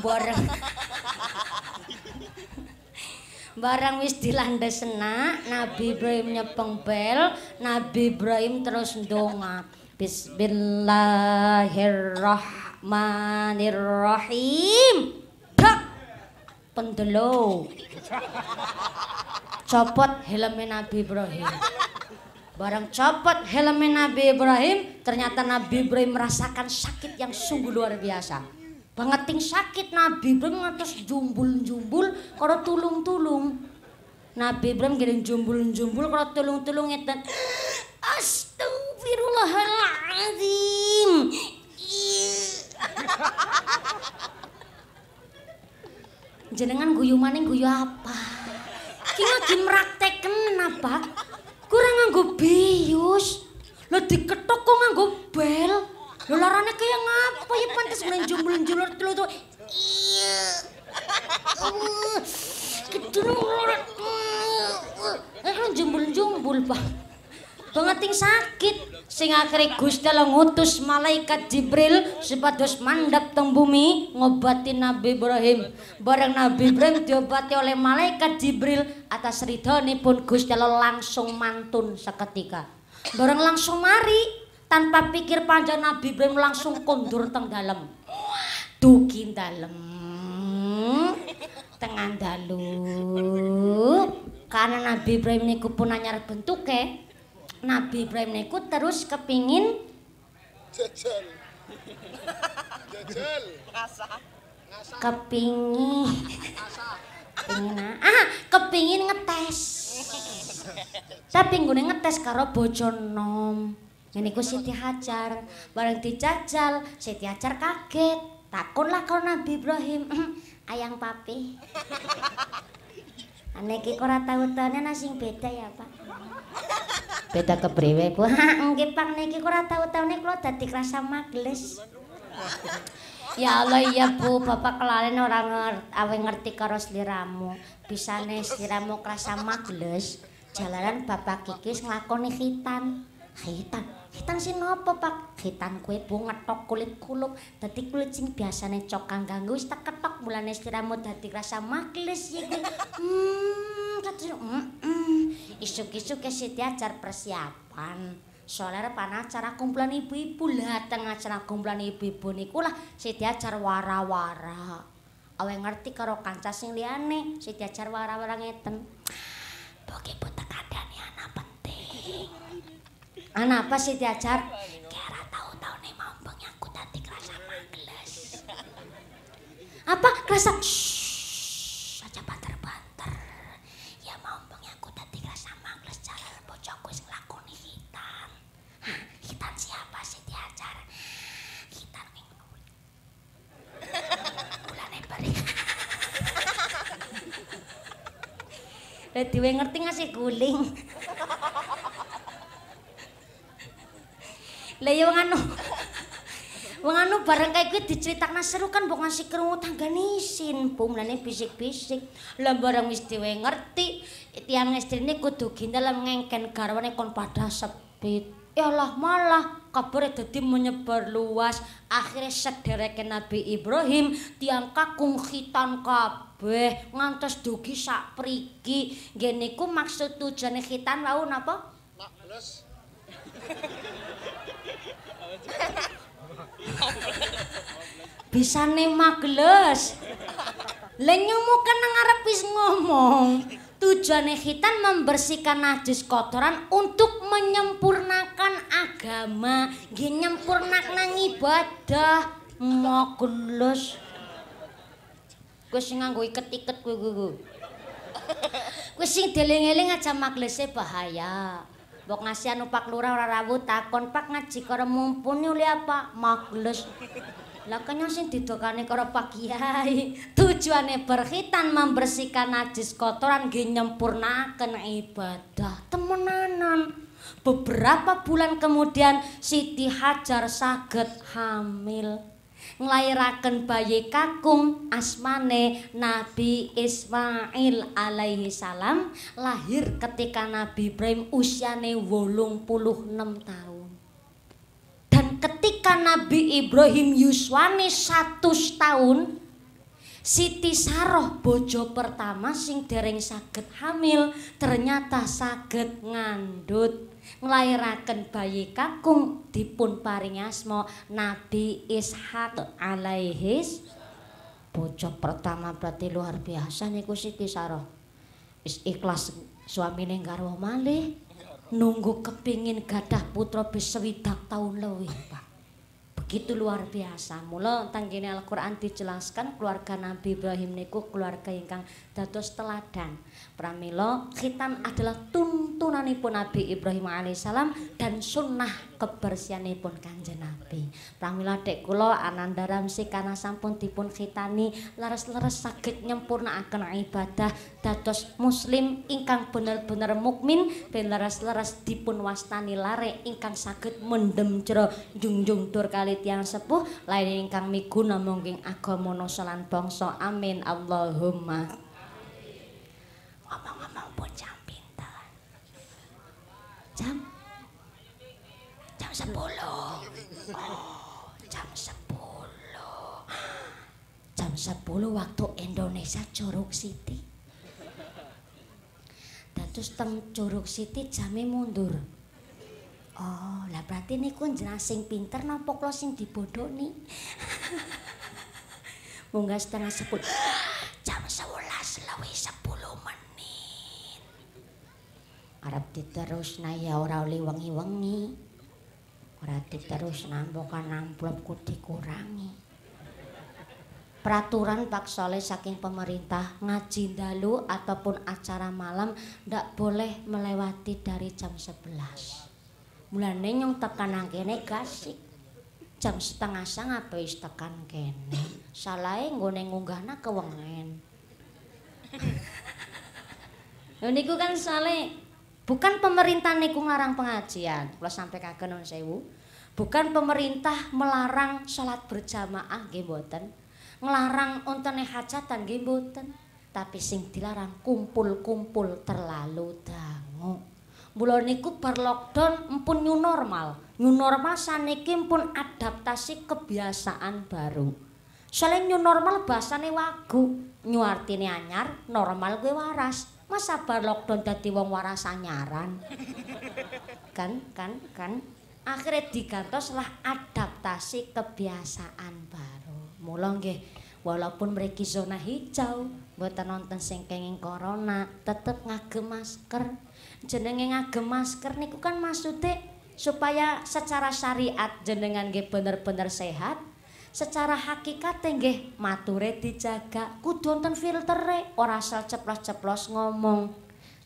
C: Bareng. (laughs) Barang wis senak, Nabi Ibrahim nyepeng bel, Nabi Ibrahim terus ndonga. Bismillahirrahmanirrahim. Dok, Pendelo. Copot helmnya Nabi Ibrahim. Barang copot helmnya Nabi Ibrahim, ternyata Nabi Ibrahim merasakan sakit yang sungguh luar biasa. Bangeting sakit Nabi Ibrahim ngatas jumbul-jumbul kalau tulung-tulung. Nabi Ibrahim giring jumbul-jumbul kalau tulung-tulung itu. Astagfirullahaladzim. Jenengan guyu maning guyu apa? Kita lagi merakteken apa? kurang nganggo bius. Lah diketok kok nganggo bel. Lho larane kaya ngapa ya pantes menjumul-njul telu to. Kedurung lorot. Eh kan jumul-jumul, Pak. pengeting sakit sing akhire Gusti Allah ngutus malaikat Jibril supados mandhap teng bumi ngobati Nabi Ibrahim. Bareng Nabi Ibrahim diobati oleh malaikat Jibril atas ridhonipun Gusti Allah langsung mantun seketika. Bareng langsung mari tanpa pikir panjang Nabi Ibrahim langsung kondur teng dalem. Dugi dalem. Tengah dalu. Karena Nabi Ibrahim ini kupunanya bentuknya bentuke, Nabi Ibrahim niku terus kepingin jajal. Jajal. Ngasa. Ngasa. Kepingin. Kepingin. Ah, ah, kepingin ngetes. Tapi gue ngetes karo nom Ini ku Siti Hajar, bareng dijajal, Siti Hajar kaget. Takunlah karo Nabi Ibrahim, (clears throat) ayang papi. Aneh kikora tahu tanya nasi beda ya pak. beda kepriwe Bu. (laughs) Nggih Pak niki kok ora tau-taune kula dadi krasa magles. Ya Allah ya Bu, Bapak kelalen ora ngerti awe ngerti karo sliramu. Bisane sliramu krasa magles, jalanan Bapak kikis nglakoni khitan. Khitan. Hitan sing ngopo pak? Hitan kue bu ngetok kulit kuluk. Dati kulit sing biasane cokang ganggu wis tak ketok. Mulane istiramu dati rasa makilis yegi. Hmm, katanya, hmm, hmm. Isuk-isuk ya si diajar persiapan. Soalnya repan acara kumpulan ibu-ibu lah. Tengah acara kumpulan ibu-ibu ni kulah si diajar warawara. wara ngerti karo kanca sing liane si diajar warawara wara ngeten. Pokoknya bu anapa sih diajar? Kira tahu-tahu nih mampeng aku tadi kerasa mangles. Apa kerasa? Saja banter-banter. Ya mampeng aku tadi kerasa mangles jalan bojoku sing lakoni hitam Hah, hitan siapa sih diajar? hitam ning kuwi. Bulane bari. (laughs) Lah dhewe ngerti ngasih guling. Lah ya wong anu. Wong anu bareng kae kuwi diceritakna seru kan mbok ngasih krungu tanggane isin, bung lane bisik-bisik. Lah bareng wis dhewe ngerti, tiyang estrine kudu ginel ngengken garwane kon padah sepit. Yalah malah kabar kabare dadi menyebar luas, akhirnya sedereke Nabi Ibrahim tiang kakung khitan kabeh ngantos dugi sak priki. Ngene iku maksud tujuane khitan wau napa?
D: Maklus. (laughs) (laughs)
C: Bisa nih magles. Lenyumu kena ngarep wis ngomong. Tujuannya khitan membersihkan najis kotoran untuk menyempurnakan agama. Nyempurnakan ngibadah Magles. Gue sih nganggu iket-iket gue gue gue. Gue sih deling aja maglesnya bahaya. Bok ngasih upak anu lurah ora rawuh takon pak ngaji karo mumpuni uli apa? makles. Lah kenya sing didokane karo Pak Kiai. (laughs) Tujuane berkhitan membersihkan najis kotoran nggih nyempurnaken ibadah temenanan. Beberapa bulan kemudian Siti Hajar saged hamil nglairaken bayi kakung asmane Nabi Ismail alaihi salam lahir ketika Nabi Ibrahim usiane enam tahun. Dan ketika Nabi Ibrahim yuswane satu tahun, Siti Saroh bojo pertama sing dereng sakit hamil ternyata sakit ngandut. nglairaken bayi kakung dipun paringi asma Nabi Ishaq alaihi bocah pertama berarti luar biasa niku Siti Sarah wis ikhlas suamine garwa malih nunggu kepingin gadah putra bis taun tahun Pak begitu luar biasa mula tanggini Al-Quran dijelaskan keluarga Nabi Ibrahim niku keluarga ingkang dados teladan pramila khitan adalah tuntunanipun Nabi Ibrahim alaihi salam dan sunnah kebersihanipun Kanjeng Nabi. Pramila dek kula ananda ramsi kana sampun dipun khitani leres-leres saged nyempurnakaken ibadah dados muslim ingkang bener-bener mukmin ben leres-leres dipun wastani lare ingkang saged mendem jero junjung dur kali tiyang sepuh lain ingkang miguna mungking agama nusa lan bangsa amin Allahumma Jam? Jam sepuluh oh, jam sepuluh Jam sepuluh waktu Indonesia Curug City. Dan terus teng Curug City jamnya mundur. Oh, lah berarti niku jeneng sing pinter nampok kula sing dibodoh dibodhoni. (laughs) Munggah setengah sepuluh Jam Arab diterus na ya ora oleh wengi-wengi. Ora diterus nambokan amplopku dikurangi. Peraturan Pak Soleh saking pemerintah ngaji dalu ataupun acara malam ndak boleh melewati dari jam 11. Mulane nyong tekan kene gasik. Jam setengah sanga wis tekan kene. Salahe nggone ngunggahna kewengen. (laughs) Lho niku kan Saleh. Bukan pemerintah niku ngarang pengajian, kula sampaikan non sewu. Bukan pemerintah melarang sholat berjamaah nggih mboten. Ngelarang ontene hajatan nggih Tapi sing dilarang kumpul-kumpul terlalu dangu. Mula niku bar lockdown empun new normal. New normal saniki pun adaptasi kebiasaan baru. Soalnya new normal bahasane wagu, new artine anyar, normal gue waras masa balok lockdown dadi wong waras anyaran Kan kan kan akhirnya digantos lah adaptasi kebiasaan baru. Mula nggih walaupun mereka zona hijau, buat nonton sing corona, tetep ngagem masker. Jenenge ngagem masker niku kan maksudnya supaya secara syariat jenengan nggih bener-bener sehat, secara hakikat nggih mature dijaga kudu wonten filtere ora asal ceplos-ceplos ngomong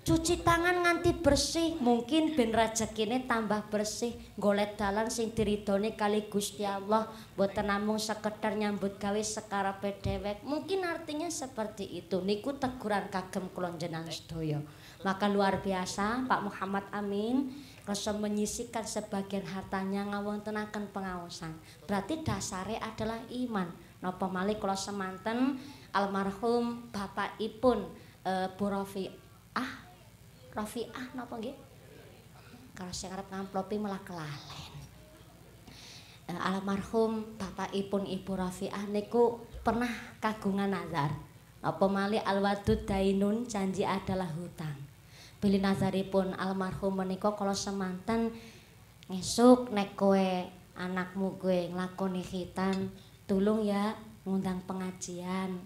C: cuci tangan nganti bersih mungkin ben rezekine tambah bersih golek dalan sing diridoni kali Gusti Allah buat namung sekedar nyambut gawe sekarepe dewek mungkin artinya seperti itu niku teguran kagem kula jenengan sedaya maka luar biasa Pak Muhammad Amin Rasa menyisikan sebagian hartanya tenakan pengawasan Berarti dasare adalah iman. Nopo malik kalau semanten almarhum Bapak ipun e, Bu Rofi ah nopo nggih? Kalau saya ngarep ngamplopi malah kelalen. E, almarhum Bapak ipun Ibu ah, niku pernah kagungan nazar. Apa malih alwadud dainun janji adalah hutang. Billy Nazari pun almarhum meniko kalau semantan ngesuk nek kue anakmu gue ngelakoni hitan tulung ya ngundang pengajian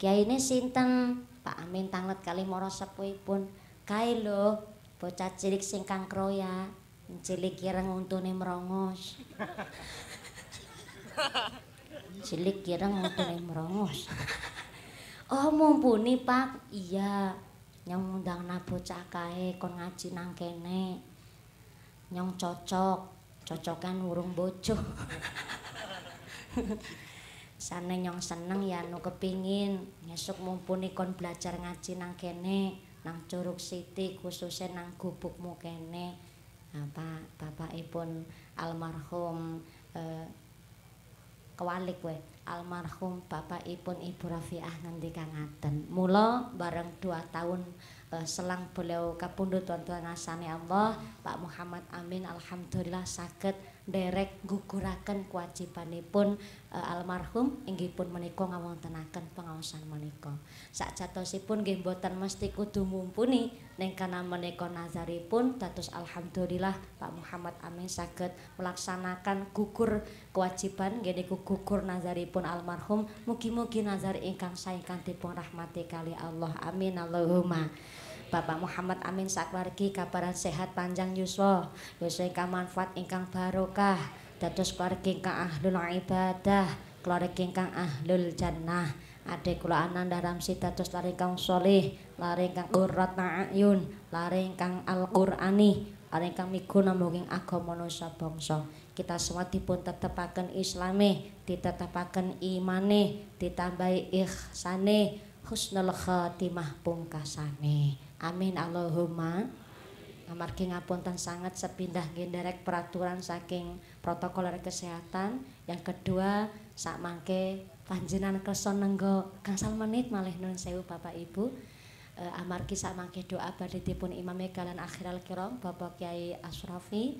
C: kiai ini sinten Pak Amin tanglet kali moro pun kai lo bocah cilik sing kroya cilik kira untune merongos (laughs) cilik kira untune merongos oh mumpuni Pak iya nyong ngundang na bocah kae kon ngaji nang kene. Nyong cocok, cocokan urung bojo. (laughs) Sane nyong seneng ya anu kepingin ngesuk mumpuni kon belajar ngaji nang kene, nang Curug City khususnya nang gubukmu kene. Apa bapak ipun almarhum eh, kewalik weh. almarhum bapak ipun Ibu Rafiah nanti kangaten. Mula bareng dua tahun uh, selang beliau tuan-tuan asane Allah, Pak Muhammad Amin alhamdulillah sakit. derek gugurakan kewajibanipun uh, almarhum inggih pun menika ngawontenaken pengawasan menika. Sakjatosipun nggih mboten mesti kudu mumpuni ning kana nazaripun dados alhamdulillah Pak Muhammad Amin saged melaksanakan gugur kewajiban nggih gugur nazaripun almarhum. Mugi-mugi nazar ingkang saya kanthi pun rahmati kali Allah. Amin Allahumma. Bapak Muhammad Amin sakwargi kabaran sehat panjang yuswa yuswa ingkang manfaat ingkang barokah dados keluarga ingkang ahlul ibadah keluarga ingkang ahlul jannah adik kula ananda ramsi dados laring kang solih, laring kang qurrat ayun laring kang al-qur'ani laring kang miguna mungking agama nusa bangsa kita semua dipun tetepaken islame ditetepaken imane ditambahi ikhsani husnul khatimah pungkasane Amin Allahumma. Amargi ngapunten sangat sepindah genderek peraturan saking protokol kesehatan. Yang kedua sak mangke panjenan kerson nenggo kangsal menit malih nun sewu Bapak Ibu. E, amargi sak mangke doa baditipun dipun imame kalian akhiral kiram Bapak Kiai Asrofi.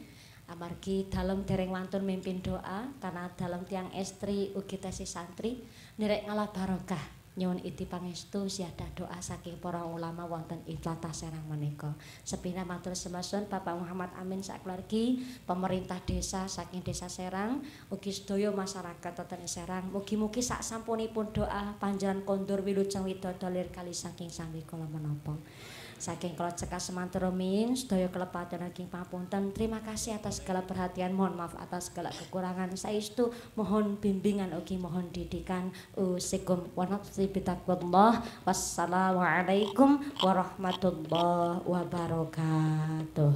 C: Amargi dalam dereng wantun mimpin doa karena dalam tiang estri ugi santri nderek ngalah barokah nyuwun iti pangestu siada doa saking para ulama wonten ing tlatah Serang menika. Sepina matur semasun Bapak Muhammad Amin sakeluargi, pemerintah desa saking desa Serang, ugi sedaya masyarakat wonten Serang. Mugi-mugi sak sampunipun doa panjenengan kondur wilujeng widodolir kali saking sami kala menapa. Saking kalau cekas semantur rumiyin, sedaya kelepatan lagi papunten. Terima kasih atas segala perhatian, mohon maaf atas segala kekurangan. Saya istu mohon bimbingan ugi mohon didikan. Usikum wa Wassalamualaikum warahmatullahi wabarakatuh.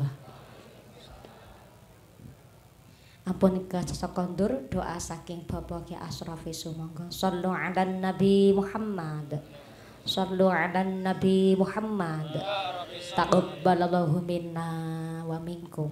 C: Ampun ke kondur doa saking Bapak ya Asrafi Sumangga. Sallu ala Nabi Muhammad. Sallu ala Nabi Muhammad
B: Taqabbalallahu
C: minna wa minkum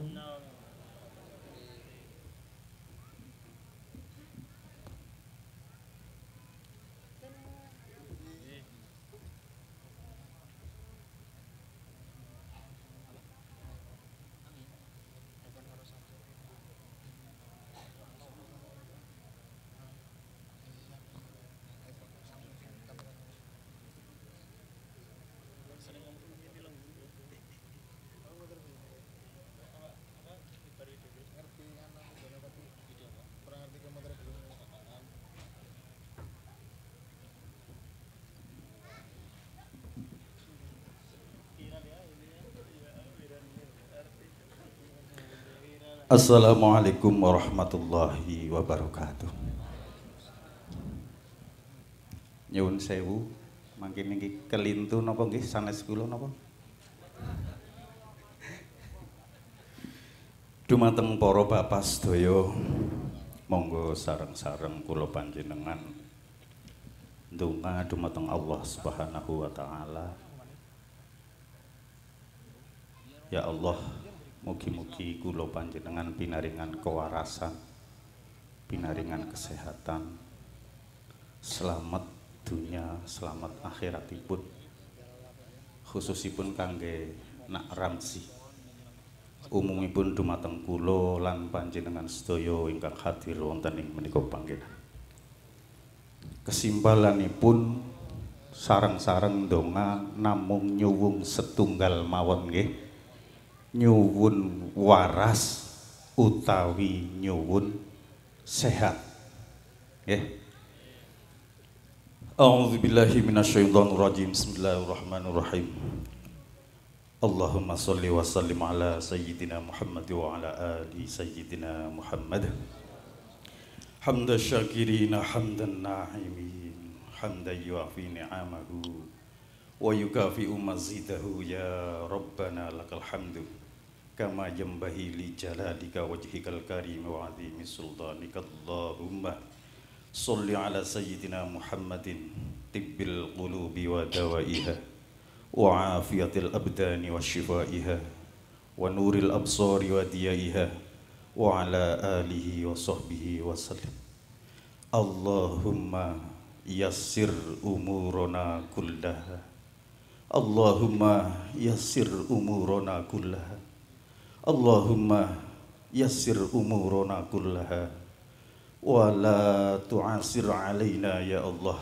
A: Assalamualaikum warahmatullahi wabarakatuh. Nyuwun sewu, mangke niki kelintu napa nggih sanes kula napa? Dumateng para bapak sedaya, monggo sareng-sareng kula panjenengan ndonga dumateng Allah Subhanahu wa taala. Ya Allah, Mugi-mugi kulo panjenengan pinaringan kewarasan, pinaringan kesehatan, selamat dunia, selamat akhirat akhiratipun. Khususipun kangge Nak Ramsi. Umumipun dumateng kulo lan panjenengan setyo ingkang hadir wonten ing menika panggenan. Kesimpulanipun sarang-sarang donga namung nyuwung setunggal mawon nggih nyuwun waras utawi nyuwun sehat nggih okay. A'udzu billahi minasyaitonir rajim. Bismillahirrahmanirrahim. Allahumma shalli wa sallim ala sayyidina Muhammad wa ala ali sayyidina Muhammad. Hamdan syakirina hamdan na'imin. Hamdan yuafi ni'amahu wa yukafi mazidahu ya Rabbana lakal hamdu. كما ينبغي لجلالك وجهك الكريم وعظيم سلطانك اللهم صل على سيدنا محمد طب القلوب ودوائها وعافية الأبدان وشفائها ونور الأبصار وديائها وعلى آله وصحبه وسلم اللهم يسر أمورنا كلها اللهم يسر أمورنا كلها Allahumma yassir umurana kullaha wa la tu'asir alaina ya Allah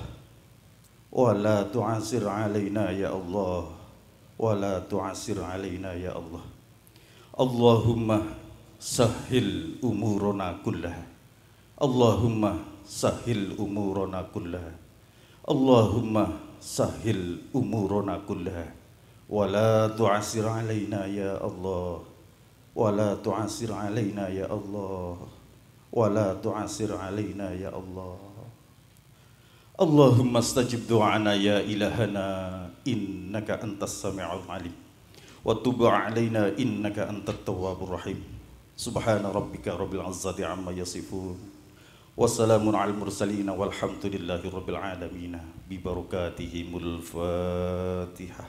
A: wa la tu'asir alaina ya Allah wa la tu'asir alaina ya Allah Allahumma sahil umurana kullaha Allahumma sahil umurana kullaha Allahumma sahil umurana kullaha wa la tu'asir alaina ya Allah ولا تعسر علينا يا الله ولا تعسر علينا يا الله اللهم استجب دعانا يا إلهنا إنك أنت السميع العليم وتب علينا إنك أنت التواب الرحيم سبحان ربك رب العزة عما يصفون وسلام على المرسلين والحمد لله رب العالمين ببركاتهم الفاتحه